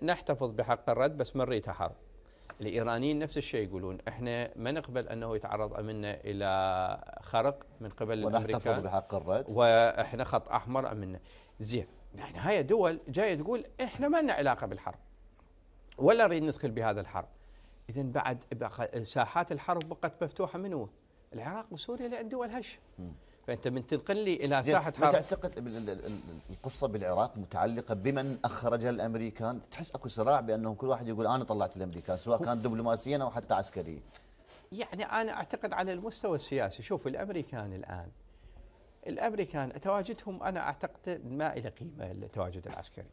نحتفظ بحق الرد بس ما نريدها حرب الايرانيين نفس الشيء يقولون احنا ما نقبل انه يتعرض امننا الى خرق من قبل الامريكان ونحتفظ بحق الرد واحنا خط احمر امننا زين يعني هاي دول جايه تقول احنا ما لنا علاقه بالحرب ولا نريد ندخل بهذا الحرب اذا بعد ساحات الحرب بقت مفتوحه منو العراق وسوريا لان دول هش فانت من تنقل لي الى ساحه حرب تعتقد القصه بالعراق متعلقه بمن اخرج الامريكان تحس اكو صراع بانهم كل واحد يقول انا طلعت الامريكان سواء كان دبلوماسيا او حتى عسكريا يعني انا اعتقد على المستوى السياسي شوف الامريكان الان الامريكان تواجدهم انا اعتقد ما له قيمه التواجد العسكري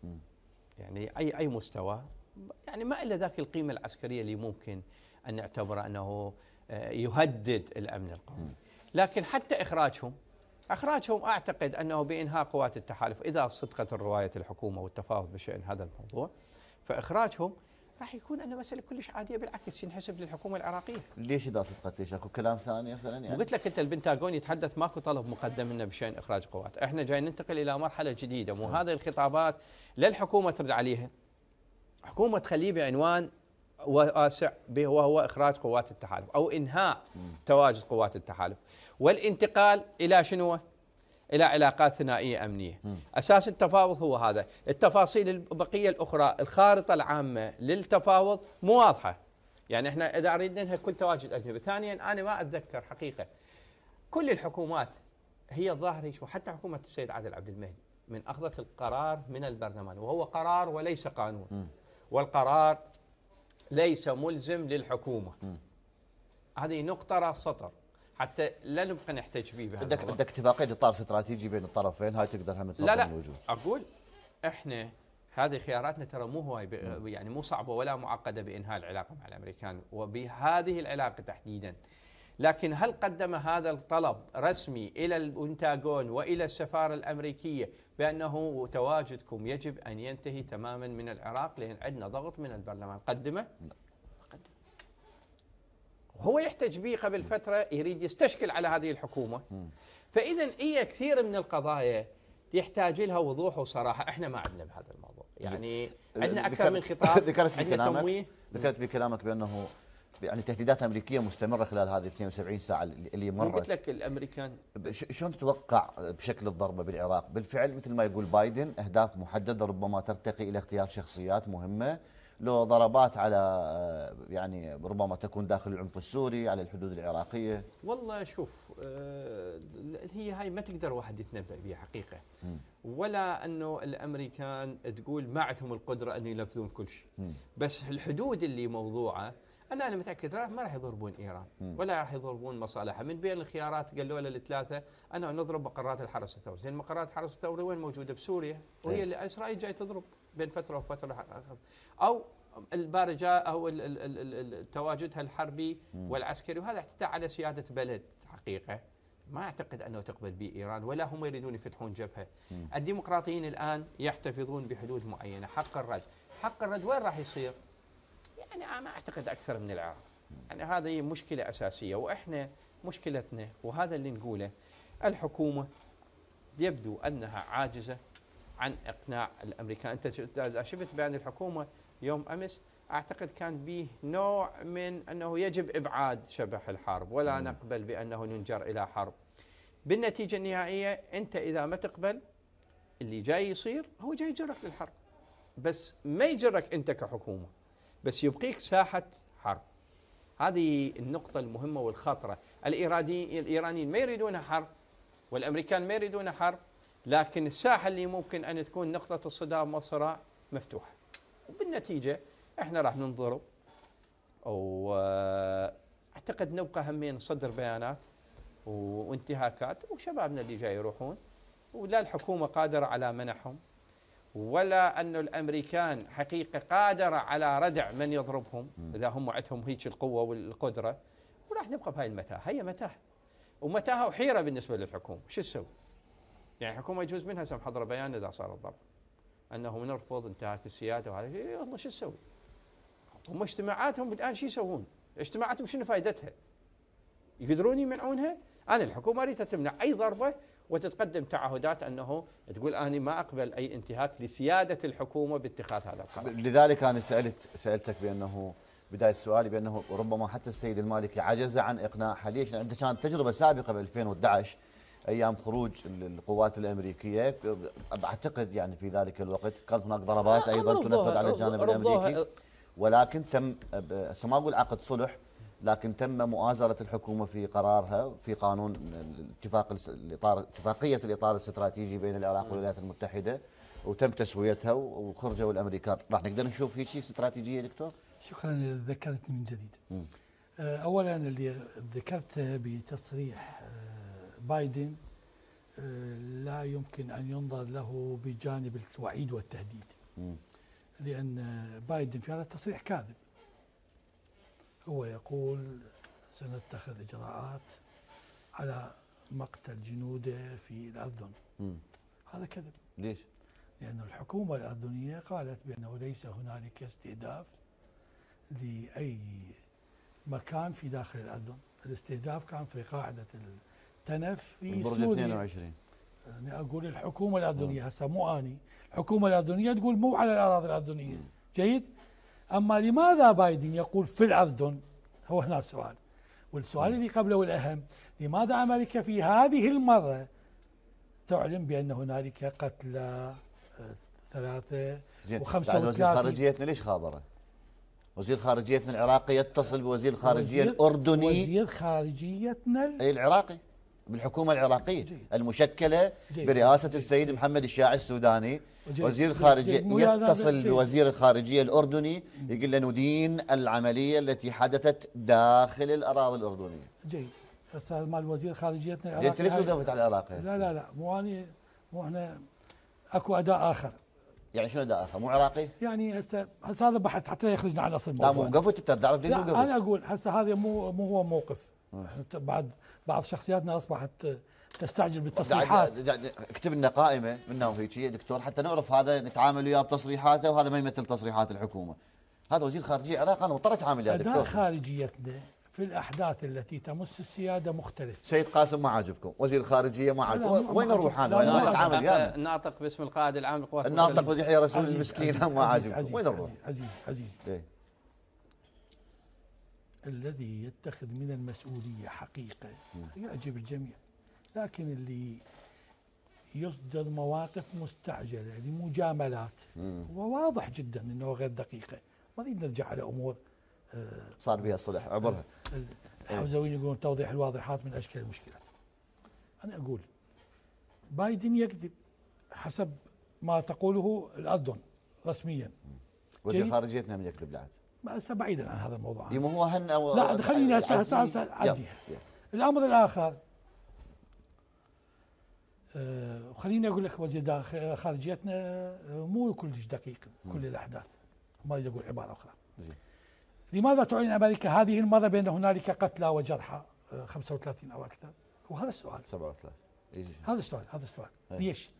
يعني اي اي مستوى يعني ما له ذاك القيمه العسكريه اللي ممكن ان نعتبره انه آه، يهدد الامن القومي لكن حتى إخراجهم إخراجهم أعتقد أنه بإنهاء قوات التحالف إذا صدقت الرواية الحكومة والتفاوض بشأن هذا الموضوع فإخراجهم راح يكون انه مساله كلش عاديه بالعكس ينحسب للحكومه العراقيه. ليش اذا صدقت ليش اكو كلام ثاني مثلا يعني؟ وقلت لك انت البنتاغون يتحدث ماكو طلب مقدم منه بشان اخراج قوات، احنا جاي ننتقل الى مرحله جديده مو نعم. هذه الخطابات للحكومه ترد عليها. حكومه تخليه بعنوان واسع به وهو إخراج قوات التحالف أو إنهاء تواجد قوات التحالف والانتقال إلى شنو؟ إلى علاقات ثنائية أمنية أساس التفاوض هو هذا التفاصيل البقية الأخرى الخارطة العامة للتفاوض مو واضحة يعني احنا اذا اريد ننهي كل تواجد اجنبي، ثانيا انا ما اتذكر حقيقه كل الحكومات هي الظاهر وحتى حكومه السيد عادل عبد المهدي من اخذت القرار من البرلمان وهو قرار وليس قانون والقرار ليس ملزم للحكومه م. هذه نقطه راس سطر حتى لا نبقى نحتج به بدك بدك اتفاقيه اطار استراتيجي بين الطرفين هاي تقدر هم لا لا الوجود. اقول احنا هذه خياراتنا ترى مو هواي يعني مو صعبه ولا معقده بانهاء العلاقه مع الامريكان وبهذه العلاقه تحديدا لكن هل قدم هذا الطلب رسمي إلى البنتاغون وإلى السفارة الأمريكية بأنه تواجدكم يجب أن ينتهي تماما من العراق لأن عندنا ضغط من البرلمان قدمه؟ هو يحتج به قبل فترة يريد يستشكل على هذه الحكومة فإذا هي كثير من القضايا يحتاج لها وضوح وصراحة احنا ما عندنا بهذا الموضوع يعني عندنا أكثر من خطاب ذكرت بكلامك ذكرت بكلامك بأنه يعني تهديدات امريكيه مستمره خلال هذه 72 ساعه اللي مرت قلت لك الامريكان شلون تتوقع بشكل الضربه بالعراق؟ بالفعل مثل ما يقول بايدن اهداف محدده ربما ترتقي الى اختيار شخصيات مهمه لو ضربات على آه، يعني ربما تكون داخل العمق السوري على الحدود العراقيه والله شوف آه، هي هاي ما تقدر واحد يتنبا بها حقيقه ولا انه الامريكان تقول ما عندهم القدره انه ينفذون كل شيء بس الحدود اللي موضوعه أنا أنا متأكد ما راح يضربون إيران ولا راح يضربون مصالحها من بين الخيارات قالوا له الثلاثة أنا نضرب مقرات الحرس الثوري زين مقرات الحرس الثوري وين موجودة بسوريا وهي اللي إيه. إسرائيل جاي تضرب بين فترة وفترة أو البارجة أو تواجدها الحربي والعسكري وهذا اعتداء على سيادة بلد حقيقة ما اعتقد انه تقبل به ايران ولا هم يريدون يفتحون جبهه. الديمقراطيين الان يحتفظون بحدود معينه، حق الرد، حق الرد وين راح يصير؟ يعني انا اعتقد اكثر من العرب يعني هذه مشكله اساسيه واحنا مشكلتنا وهذا اللي نقوله الحكومه يبدو انها عاجزه عن اقناع الامريكان انت شفت بان الحكومه يوم امس اعتقد كان به نوع من انه يجب ابعاد شبح الحرب ولا م. نقبل بانه ننجر الى حرب بالنتيجه النهائيه انت اذا ما تقبل اللي جاي يصير هو جاي يجرك للحرب بس ما يجرك انت كحكومه بس يبقيك ساحة حرب هذه النقطة المهمة والخطرة الإيرانيين ما يريدون حرب والأمريكان ما يريدون حرب لكن الساحة اللي ممكن أن تكون نقطة الصدام والصراع مفتوحة وبالنتيجة احنا راح ننضرب واعتقد نبقى همين نصدر بيانات وانتهاكات وشبابنا اللي جاي يروحون ولا الحكومة قادرة على منحهم ولا أن الأمريكان حقيقة قادرة على ردع من يضربهم إذا هم عندهم هيك القوة والقدرة وراح نبقى بهاي المتاهة هي متاهة ومتاهة وحيرة بالنسبة للحكومة شو تسوي يعني الحكومة يجوز منها سم حضر بيان إذا صار الضرب أنه نرفض انتهاك السيادة وهذا والله شو تسوي هم اجتماعاتهم الآن شو يسوون اجتماعاتهم شنو فائدتها يقدرون يمنعونها أنا الحكومة أريد تمنع أي ضربة وتتقدم تعهدات انه تقول انا ما اقبل اي انتهاك لسياده الحكومه باتخاذ هذا القرار. لذلك انا سالت سالتك بانه بدايه سؤالي بانه ربما حتى السيد المالكي عجز عن اقناعها ليش؟ لان كانت تجربه سابقه ب 2011 ايام خروج القوات الامريكيه اعتقد يعني في ذلك الوقت كانت هناك ضربات ايضا تنفذ على الجانب الامريكي ولكن تم ما اقول عقد صلح لكن تم مؤازره الحكومه في قرارها في قانون الاتفاق الاطار اتفاقيه الاطار الاستراتيجي بين العراق والولايات المتحده وتم تسويتها وخرجوا الامريكان راح نقدر نشوف في شيء استراتيجيه دكتور شكرا ذكرتني من جديد آه، اولا اللي ذكرته بتصريح آه، بايدن آه، لا يمكن ان ينظر له بجانب الوعيد والتهديد لان بايدن في هذا التصريح كاذب هو يقول سنتخذ إجراءات على مقتل جنوده في الأردن هذا كذب ليش؟ لأن الحكومة الأردنية قالت بأنه ليس هنالك استهداف لأي مكان في داخل الأردن الاستهداف كان في قاعدة التنف في برج 22 أنا أقول الحكومة الأردنية هسه مو أني الحكومة الأردنية تقول مو على الأراضي الأردنية جيد؟ أما لماذا بايدن يقول في الأردن هو هنا السؤال والسؤال اللي قبله والأهم لماذا أمريكا في هذه المرة تعلن بأن هنالك قتلى آه، ثلاثة وخمسة وزير خارجيتنا ليش خابره؟ وزير خارجيتنا العراقي يتصل بوزير الخارجية الأردني وزير خارجيتنا العراقي بالحكومة العراقية جيد. المشكلة جيد. برئاسة جيد. السيد محمد الشاعي السوداني جيد. وزير الخارجية يتصل جيد. بوزير الخارجية الأردني يقول له ندين العملية التي حدثت داخل الأراضي الأردنية جيد بس هذا مال وزير خارجيتنا العراقي انت ليش يعني وقفت على العراق لا لا لا مو اني مو احنا اكو اداء اخر يعني شنو اداء اخر مو عراقي؟ يعني هسه هسه هذا بحث حتى لا يخرجنا عن اصل الموضوع لا مو وقفت انت تعرف ليش وقفت؟ انا اقول هسه هذا مو مو هو موقف بعد بعض شخصياتنا اصبحت تستعجل بالتصريحات اكتب لنا قائمه منا وهيك يا دكتور حتى نعرف هذا نتعامل وياه بتصريحاته وهذا ما يمثل تصريحات الحكومه هذا وزير خارجيه العراق انا مضطر اتعامل يا دكتور خارجيتنا في الاحداث التي تمس السياده مختلف سيد قاسم ما عاجبكم وزير الخارجيه ما عاجبكم وين اروح انا وين اتعامل وياه الناطق باسم القائد العام للقوات الناطق يحيى رسول المسكين ما عاجبكم وين اروح عزيز عزيز, عزيز. إيه. الذي يتخذ من المسؤولية حقيقة يعجب الجميع لكن اللي يصدر مواقف مستعجلة لمجاملات وواضح جدا أنه غير دقيقة ما نريد نرجع على أمور آه، صار بها صلح عبرها الحوزويين يقولون توضيح الواضحات من أشكال المشكلات أنا أقول بايدن يكذب حسب ما تقوله الأردن رسميا وزير خارجيتنا من يكذب بعد بعيدا عن هذا الموضوع يعني هو هن أو لا خليني هسه اعديها الامر الاخر آه خليني اقول لك وجه خارجيتنا آه، مو كلش دقيق كل الاحداث ما اريد اقول عباره اخرى لماذا تعلن امريكا هذه المره بان هنالك قتلى وجرحى 35 آه، او اكثر؟ وهذا السؤال 37 هذا السؤال هذا السؤال إيه. ليش؟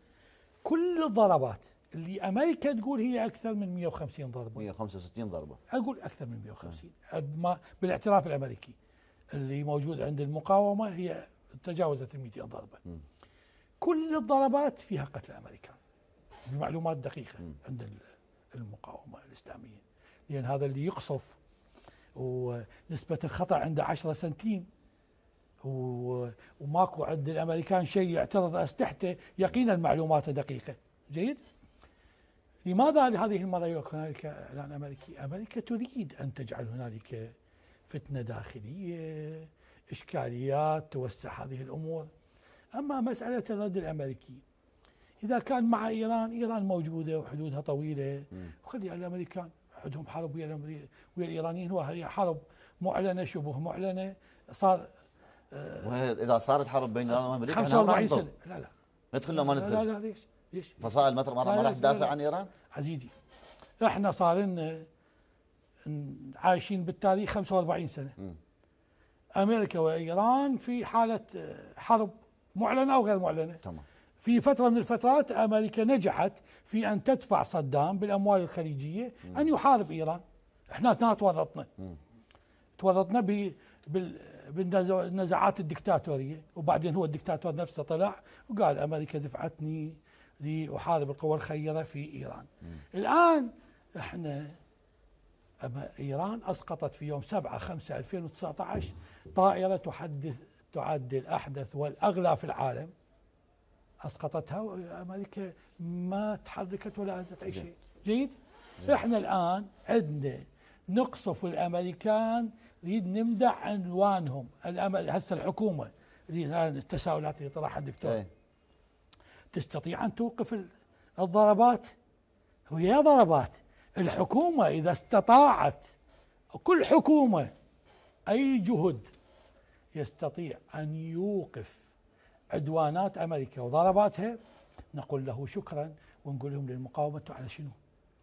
كل الضربات اللي امريكا تقول هي اكثر من 150 ضربه 165 ضربه اقول اكثر من 150 ما بالاعتراف الامريكي اللي موجود عند المقاومه هي تجاوزت ال 200 ضربه م. كل الضربات فيها قتل امريكان بمعلومات دقيقه م. عند المقاومه الاسلاميه لان هذا اللي يقصف ونسبه الخطا عنده 10 سنتيم وماكو عند الامريكان شيء يعترض اسلحته يقينا معلوماته دقيقه جيد لماذا هذه المرة يكون هنالك إعلان أمريكي؟ أمريكا تريد أن تجعل هنالك فتنة داخلية إشكاليات توسع هذه الأمور أما مسألة الرد الأمريكي إذا كان مع إيران إيران موجودة وحدودها طويلة خلي الأمريكان عندهم حرب ويا ويا الايرانيين وهي حرب معلنه شبه معلنه صار آه، اذا صارت حرب بين ايران وامريكا 45 سنه لا لا ندخل لو ما ندخل لا لا ليش؟ ليش فصائل مطر ما راح تدافع عن ايران عزيزي احنا لنا آه، عايشين بالتاريخ 45 سنه م. امريكا وايران في حاله آه، حرب معلنه او غير معلنه تمام في فتره من الفترات امريكا نجحت في ان تدفع صدام بالاموال الخليجيه م. ان يحارب ايران احنا تورطنا تورطنا ب بالنزاعات الدكتاتوريه وبعدين هو الدكتاتور نفسه طلع وقال امريكا دفعتني لأحارب القوى الخيرة في إيران الآن احنا أما إيران أسقطت في يوم 7 5 2019 طائرة تحدث تعد الأحدث والأغلى في العالم أسقطتها أمريكا ما تحركت ولا أزت أي شيء جيد؟ جيد؟ إحنا الآن عندنا نقصف الأمريكان نريد نمدع عنوانهم هسه الحكومة التساؤلات اللي طرحها الدكتور إيه. تستطيع أن توقف الضربات هي ضربات الحكومة إذا استطاعت كل حكومة أي جهد يستطيع أن يوقف عدوانات أمريكا وضرباتها نقول له شكرا ونقول لهم للمقاومة على شنو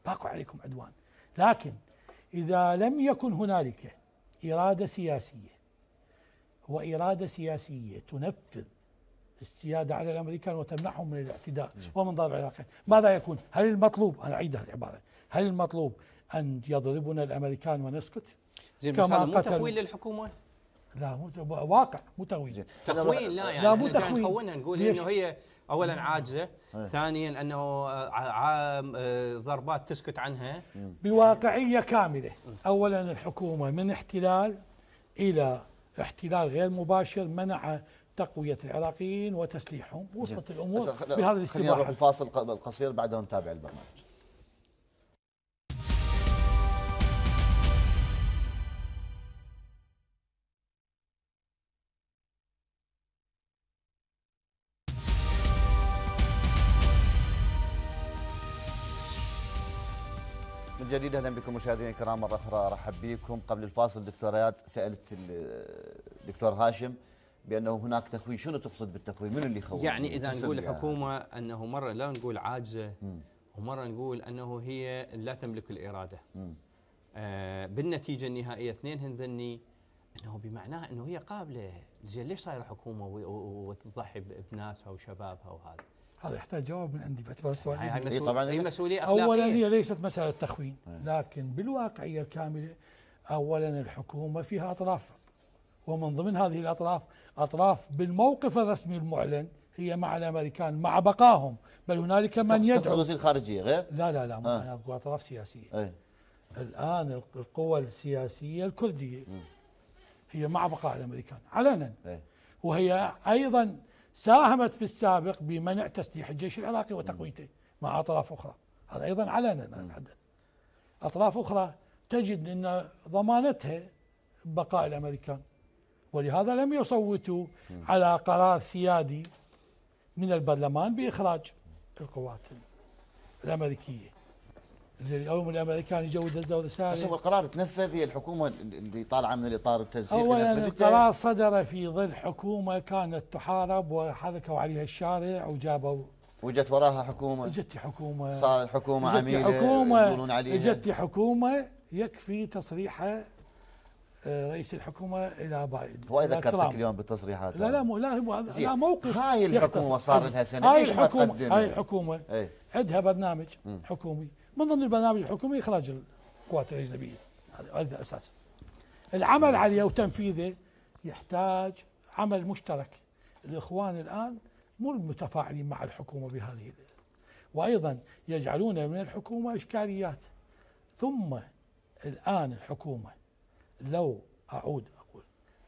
باقوا عليكم عدوان لكن إذا لم يكن هنالك إرادة سياسية وإرادة سياسية تنفذ السيادة على الأمريكان وتمنعهم من الاعتداء ومن ضرب العراقيين ماذا يكون؟ هل المطلوب أنا أعيد العبارة هل المطلوب أن يضربنا الأمريكان ونسكت؟ زين كما مو تفويل للحكومة؟ لا مو واقع مو تخويل تخويل لا يعني لا مو تخويل نقول انه هي اولا عاجزه إيه. ثانيا انه آه، آه، ضربات تسكت عنها بواقعيه كامله اولا الحكومه من احتلال الى احتلال غير مباشر منع تقوية العراقيين وتسليحهم وصلت الأمور بهذا الاستباحة خلينا الفاصل القصير بعدها نتابع البرنامج من جديد اهلا بكم مشاهدينا الكرام مره اخرى ارحب بكم قبل الفاصل دكتوريات سالت الدكتور هاشم بانه هناك تخوين، شنو تقصد بالتخوين؟ من اللي يخون؟ يعني اذا نقول الحكومه يعني. انه مره لا نقول عاجزه ومره نقول انه هي لا تملك الاراده. آه بالنتيجه النهائيه اثنين هنذني انه بمعناه انه هي قابله، زين ليش صايره حكومه وتضحي بناسها وشبابها وهذا؟ هذا يحتاج جواب من عندي باعتبار السؤال هي طبعا هي مسؤوليه اخلاقيه اولا هي ليست مساله تخوين، لكن بالواقعيه الكامله اولا الحكومه فيها اطراف ومن ضمن هذه الأطراف أطراف بالموقف الرسمي المعلن هي مع الأمريكان مع بقاهم بل هنالك من يدعو وزير الخارجية غير؟ لا لا لا ما آه. أنا أقول أطراف سياسية أي. الآن القوى السياسية الكردية م. هي مع بقاء الأمريكان علنا أي. وهي أيضا ساهمت في السابق بمنع تسليح الجيش العراقي وتقويته مع أطراف أخرى هذا أيضا علنا اتحدث أطراف أخرى تجد أن ضمانتها بقاء الأمريكان ولهذا لم يصوتوا على قرار سيادي من البرلمان بإخراج القوات الأمريكية اليوم الامريكان يجوا دزوا رساله بس هو القرار تنفذ هي الحكومه اللي طالعه من الاطار التنسيقي اولا القرار صدر في ظل حكومه كانت تحارب وحركوا عليها الشارع وجابوا وجت وراها حكومه اجت حكومه صار حكومه عميله يقولون عليها اجت حكومه يكفي تصريحها آه، رئيس الحكومه الى بايدن هو ذكرتك اليوم بتصريحات لا لا مو لا هو لا موقف هاي الحكومه صار لها سنه هاي الحكومه هاي الحكومه إيه. عندها برنامج حكومي من ضمن البرنامج الحكومي اخراج القوات الاجنبيه هذا اساس العمل عليه وتنفيذه يحتاج عمل مشترك الاخوان الان مو متفاعلين مع الحكومه بهذه وايضا يجعلون من الحكومه اشكاليات ثم الان الحكومه لو أعود أقول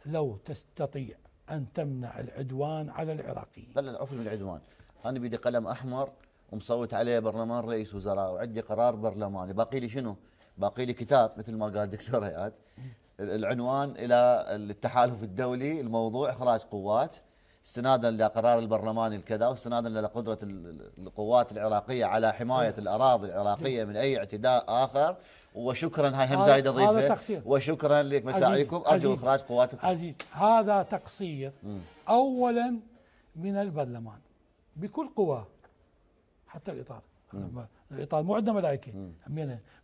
لو تستطيع أن تمنع العدوان على العراقيين لا لا عفوا من العدوان أنا بيدي قلم أحمر ومصوت عليه برلمان رئيس وزراء وعندي قرار برلماني باقي لي شنو؟ باقي لي كتاب مثل ما قال الدكتور هيات العنوان الى التحالف الدولي الموضوع اخراج قوات استنادا لقرار البرلمان الكذا واستنادا لقدرة القوات العراقية على حماية إيه. الأراضي العراقية إيه. من أي اعتداء آخر وشكرا هاي هم زايد أضيفه وشكرا لك مساعيكم أرجو إخراج قواتكم عزيز هذا تقصير أولا من البرلمان بكل قواه حتى الإطار الإطار مو عندنا ملائكه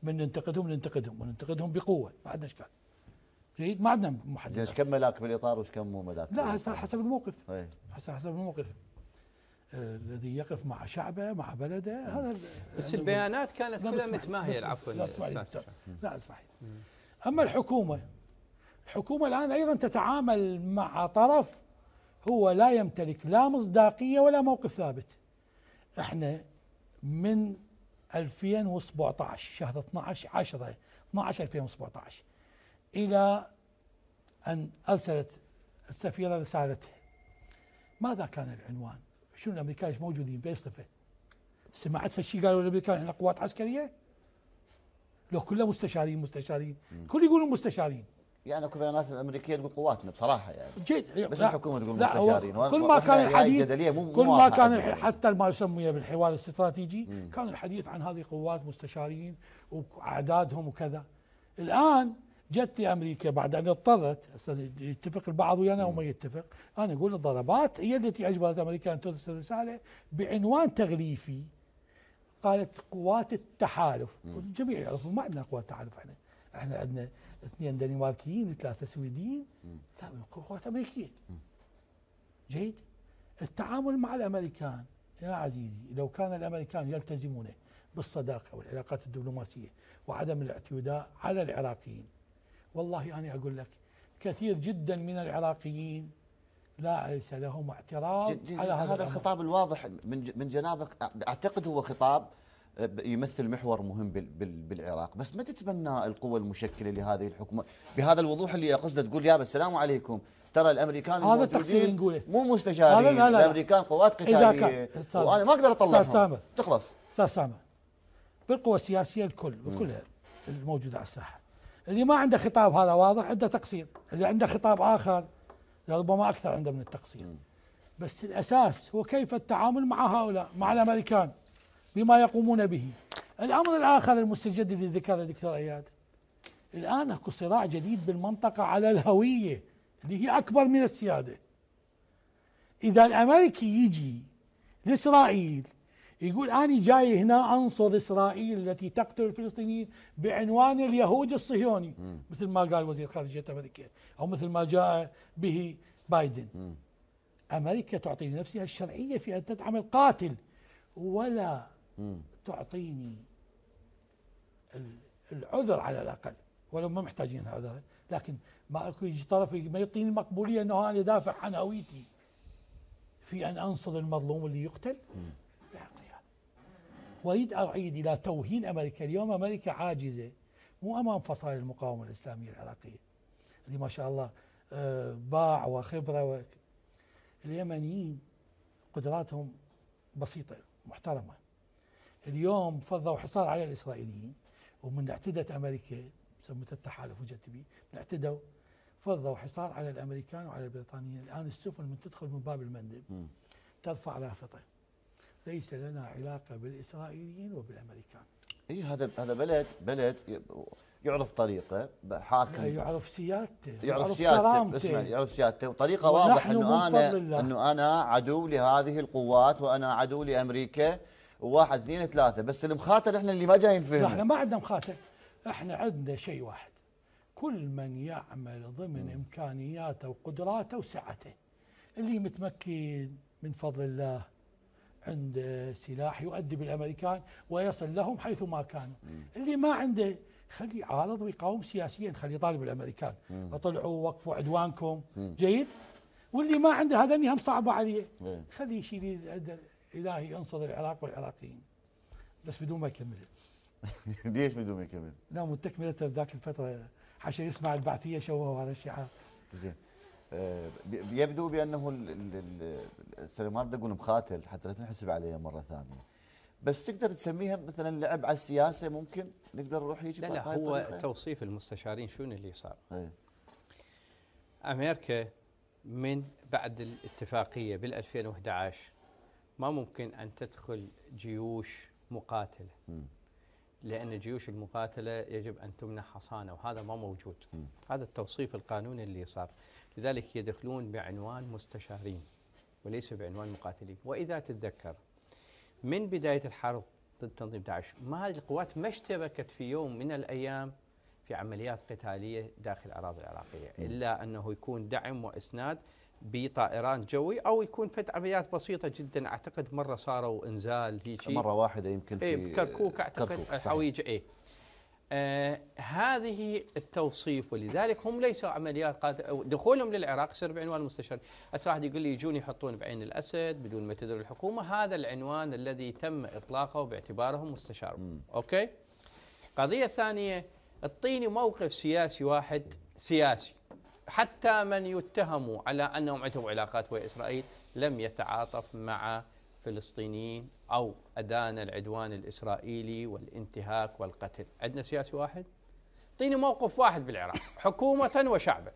من ننتقدهم ننتقدهم وننتقدهم بقوه ما عندنا اشكال جيد ما عندنا محددات يعني ايش كم ملاك بالاطار وايش كم مو ملاك لا هسه حسب الموقف هسه إيه. حسب الموقف الذي يقف مع شعبه مع بلده هذا بس البيانات كانت كلها متماهيه العفو لا اسمح لي لا اسمح لي اما الحكومه الحكومه الان ايضا تتعامل مع طرف هو لا يمتلك لا مصداقيه ولا موقف ثابت احنا من 2017 شهر 12 10 12 2017 إلى أن أرسلت السفيرة رسالته ماذا كان العنوان؟ شنو الأمريكان ايش موجودين صفه؟ سمعت فشي قالوا الأمريكان احنا قوات عسكرية لو كلها مستشارين مستشارين كل يقولون مستشارين يعني اكو بيانات الامريكيه تقول قواتنا بصراحه يعني جيد بس لا الحكومه تقول لا مستشارين كل ما كان يعني الحديث كل ما كان حتى ما يسمي بالحوار الاستراتيجي كان الحديث عن هذه قوات مستشارين واعدادهم وكذا الان جت لامريكا بعد ان اضطرت يتفق البعض ويانا وما يتفق انا اقول الضربات هي التي اجبرت امريكا ان ترسل رساله بعنوان تغليفي قالت قوات التحالف والجميع يعرفون ما عندنا قوات تحالف احنا احنا عندنا اثنين دنماركيين ثلاثه سويديين لا قوات امريكيه جيد التعامل مع الامريكان يا عزيزي لو كان الامريكان يلتزمون بالصداقه والعلاقات الدبلوماسيه وعدم الاعتداء على العراقيين والله أنا أقول لك كثير جدا من العراقيين لا ليس لهم اعتراض جد جد على هذا, هذا الخطاب الواضح من من جنابك اعتقد هو خطاب آه، يمثل محور مهم بالعراق بس ما تتمنى القوى المشكله لهذه الحكومه بهذا الوضوح اللي قصده تقول يا السلام عليكم ترى الامريكان هذا التقصير نقوله مو مستشارين لا لا لا الامريكان قوات قتاليه وانا ما اقدر اطلعهم تخلص استاذ سامة بالقوى السياسيه الكل وكلها الموجوده على الساحه اللي ما عنده خطاب هذا واضح عنده تقصير اللي عنده خطاب آخر لربما أكثر عنده من التقصير بس الأساس هو كيف التعامل مع هؤلاء مع الأمريكان بما يقومون به الأمر الآخر المستجد اللي ذكره دكتور إياد الآن اكو صراع جديد بالمنطقة على الهوية اللي هي أكبر من السيادة إذا الأمريكي يجي لإسرائيل يقول أنا جاي هنا أنصر إسرائيل التي تقتل الفلسطينيين بعنوان اليهود الصهيوني م. مثل ما قال وزير خارجية أمريكا أو مثل ما جاء به بايدن م. أمريكا تعطي لنفسها الشرعية في أن تدعم القاتل ولا م. تعطيني العذر على الأقل ولو ما محتاجين هذا لكن ما اكو يجي طرف ما يعطيني المقبولية أنه أنا دافع عن هويتي في أن أنصر المظلوم اللي يقتل م. وأريد أعيد إلى توهين أمريكا اليوم أمريكا عاجزة مو أمام فصائل المقاومة الإسلامية العراقية اللي ما شاء الله آه، باع وخبرة و... اليمنيين قدراتهم بسيطة محترمة اليوم فرضوا حصار على الإسرائيليين ومن اعتدت أمريكا سمت التحالف الجتبي من اعتدوا فرضوا حصار على الأمريكان وعلى البريطانيين الآن السفن من تدخل من باب المندب ترفع رافطة ليس لنا علاقة بالإسرائيليين وبالأمريكان اي هذا هذا بلد بلد يعرف طريقه حاكم يعرف سيادته يعرف سيادته اسمع يعرف سيادته وطريقه واضحه انه انا الله. انه انا عدو لهذه القوات وانا عدو لامريكا وواحد اثنين ثلاثه بس المخاطر احنا اللي ما جايين نفهم احنا ما عندنا مخاطر احنا عندنا شيء واحد كل من يعمل ضمن امكانياته وقدراته وسعته اللي متمكن من فضل الله عند سلاح يؤدي بالامريكان ويصل لهم حيث ما كانوا اللي ما عنده خليه يعارض ويقاوم سياسيا خليه يطالب الامريكان اطلعوا وقفوا عدوانكم جيد واللي ما عنده هذا هم صعبه عليه إيه. خليه يشيل الهي انصر العراق والعراقيين بس بدون ما يكمل [LAUGHS] ليش بدون ما يكمل؟ لا مو تكملته بذاك الفتره حشر يسمع البعثيه شوهوا هذا الشعار زين آه، يبدو بانه السليمان دقون مخاتل حتى لا تنحسب عليه مره ثانيه بس تقدر تسميها مثلا لعب على السياسه ممكن نقدر نروح هيك لا لا هو طريقة. توصيف المستشارين شنو اللي صار؟ ايه؟ امريكا من بعد الاتفاقيه بال 2011 ما ممكن ان تدخل جيوش مقاتله م. لان الجيوش المقاتله يجب ان تمنح حصانه وهذا ما موجود م. هذا التوصيف القانوني اللي صار لذلك يدخلون بعنوان مستشارين وليس بعنوان مقاتلين وإذا تتذكر من بداية الحرب ضد تنظيم داعش ما هذه القوات ما اشتبكت في يوم من الأيام في عمليات قتالية داخل الأراضي العراقية إلا أنه يكون دعم وإسناد بطائران جوي او يكون فت عمليات بسيطه جدا اعتقد مره صاروا انزال هيجي مره واحده يمكن إيه، في إيه كركوك اعتقد حويج اي آه، هذه التوصيف ولذلك هم ليسوا عمليات دخولهم للعراق يصير بعنوان مستشار هسه واحد يقول لي يجون يحطون بعين الاسد بدون ما تدري الحكومه هذا العنوان الذي تم اطلاقه باعتبارهم مستشار اوكي قضيه ثانيه اعطيني موقف سياسي واحد سياسي حتى من يتهموا على انهم عندهم علاقات ويا اسرائيل لم يتعاطف مع فلسطينيين او أدان العدوان الإسرائيلي والانتهاك والقتل عندنا سياسي واحد اعطيني موقف واحد بالعراق حكومة وشعبا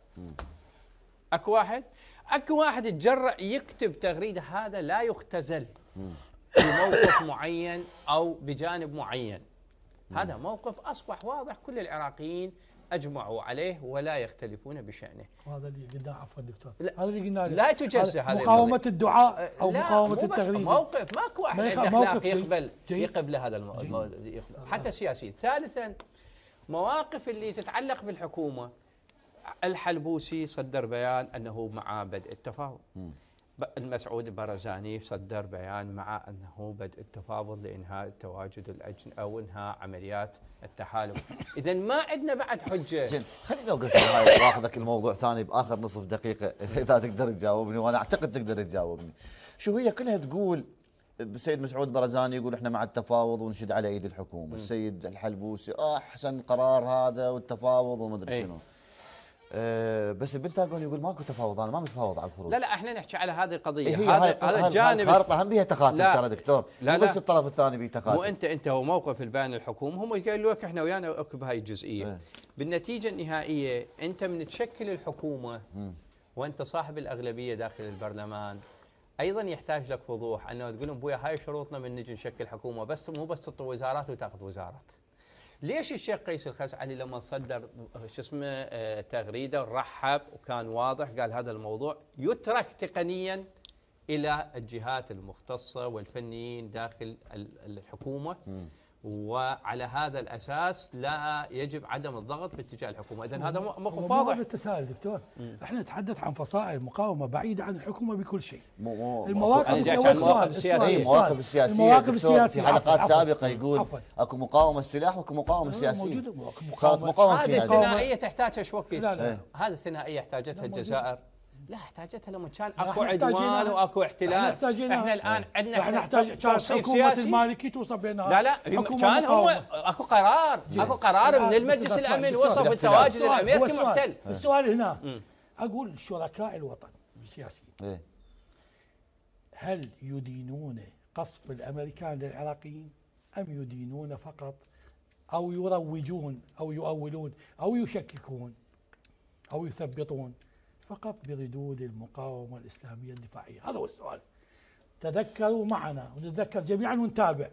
اكو واحد اكو واحد يتجرأ يكتب تغريدة هذا لا يختزل بموقف معين او بجانب معين هذا موقف اصبح واضح كل العراقيين اجمعوا عليه ولا يختلفون بشانه. وهذا اللي قلناه عفوا دكتور، لا هذا اللي قلناه لا تجزع هذا مقاومه الدعاء او لا مقاومه التغريده موقف ماكو احد عنده يقبل جيد يقبل هذا يقبل. حتى سياسيا، ثالثا مواقف اللي تتعلق بالحكومه الحلبوسي صدر بيان انه مع بدء التفاوض. المسعود برزاني صدر بيان مع انه بدء التفاوض لانهاء التواجد الاجن او انهاء عمليات التحالف، [LAUGHS] اذا ما عندنا بعد حجه. زين خليني اوقف هاي واخذك الموضوع ثاني باخر نصف دقيقه [LAUGHS] اذا تقدر تجاوبني وانا اعتقد تقدر تجاوبني. شو هي كلها تقول السيد مسعود برزاني يقول احنا مع التفاوض ونشد على ايد الحكومه، السيد الحلبوسي آه، احسن قرار هذا والتفاوض ادري إيه. شنو. أه بس البنتاغون يقول ماكو تفاوض انا ما متفاوض على الخروج لا لا احنا نحكي على هذه القضيه هي هذا هذا الجانب خارطه هم بيها تخاتم ترى دكتور لا لا بس الطرف الثاني بيه تخاتم مو انت انت هو موقف البيان الحكوم هم قالوا لك احنا ويانا اكو بهاي الجزئيه اه بالنتيجه النهائيه انت من تشكل الحكومه وانت صاحب الاغلبيه داخل البرلمان ايضا يحتاج لك وضوح انه تقول لهم بويا هاي شروطنا من نجي نشكل حكومه بس مو بس تطوي وزارات وتاخذ وزارات ليش الشيخ قيس الخسعلي لما صدر شو اسمه آه، تغريده رحب وكان واضح قال هذا الموضوع يترك تقنيا الى الجهات المختصه والفنيين داخل الحكومه م. وعلى هذا الاساس لا يجب عدم الضغط باتجاه الحكومه، اذا هذا موقف واضح هذا التساؤل دكتور، مم. احنا نتحدث عن فصائل المقاومه بعيده عن الحكومه بكل شيء. المواقف السياسيه المواقف السياسيه المواقف السياسيه في حلقات عفل سابقه عفل يقول عفل اكو مقاومه سلاح واكو مقاومه سياسيه موجوده مقاومه صارت مقاومه إيه. هذه الثنائيه تحتاجها شوكي لا لا هذه الثنائيه احتاجتها الجزائر لا احتاجتها لما كان اكو عدوان واكو احتلال احنا, احنا الان عندنا احنا نحتاج كان حكومه المالكي توصف بانها لا لا كان هو اكو قرار اكو قرار من المجلس الامن وصف التواجد الامريكي محتل السؤال هنا اقول شركاء الوطن السياسيين إيه. هل يدينون قصف الامريكان للعراقيين ام يدينون فقط او يروجون او يؤولون او يشككون او يثبطون فقط بردود المقاومة الإسلامية الدفاعية هذا هو السؤال تذكروا معنا ونتذكر جميعا ونتابع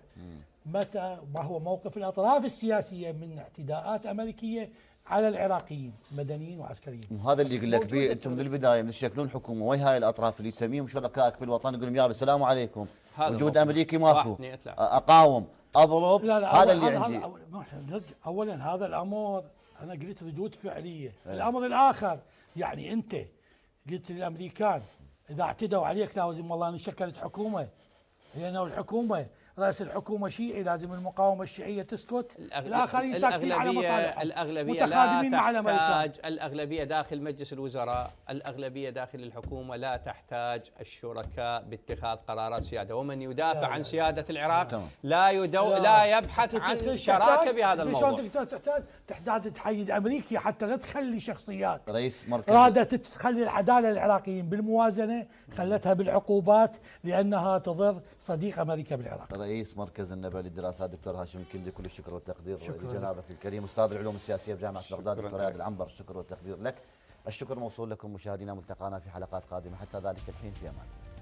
متى ما هو موقف الأطراف السياسية من اعتداءات أمريكية على العراقيين مدنيين وعسكريين وهذا اللي يقول لك بيه انتم من البدايه من تشكلون حكومه وين هاي الاطراف اللي يسميهم شركائك بالوطن يقول لهم يا السلام عليكم وجود امريكي ماكو اقاوم اضرب لا لا هذا اللي عندي اولا هذا الامر انا قلت ردود فعليه الامر الاخر يعني انت قلت للامريكان اذا اعتدوا عليك لازم والله نشكلت حكومه لانه الحكومه رأس الحكومة شيعي لازم المقاومة الشيعية تسكت الآخرين ساكتين على مصالحهم الأغلبية متخادمين لا تحتاج مع الأغلبية داخل مجلس الوزراء الأغلبية داخل الحكومة لا تحتاج الشركاء باتخاذ قرارات سيادة ومن يدافع لا عن سيادة العراق لا يدو... لا, لا يبحث عن شراكة بهذا الموضوع شلون تحتاج تحتاج تحيد أمريكا حتى لا تخلي شخصيات رئيس مركز رادت تخلي العدالة العراقيين بالموازنة خلتها بالعقوبات لأنها تضر صديق أمريكا بالعراق رئيس مركز النبأ للدراسات دكتور هاشم الكندي كل الشكر والتقدير لجنابك الكريم استاذ العلوم السياسيه بجامعه بغداد دكتور رياض العنبر الشكر والتقدير لك الشكر موصول لكم مشاهدينا ملتقانا في حلقات قادمه حتى ذلك الحين في امان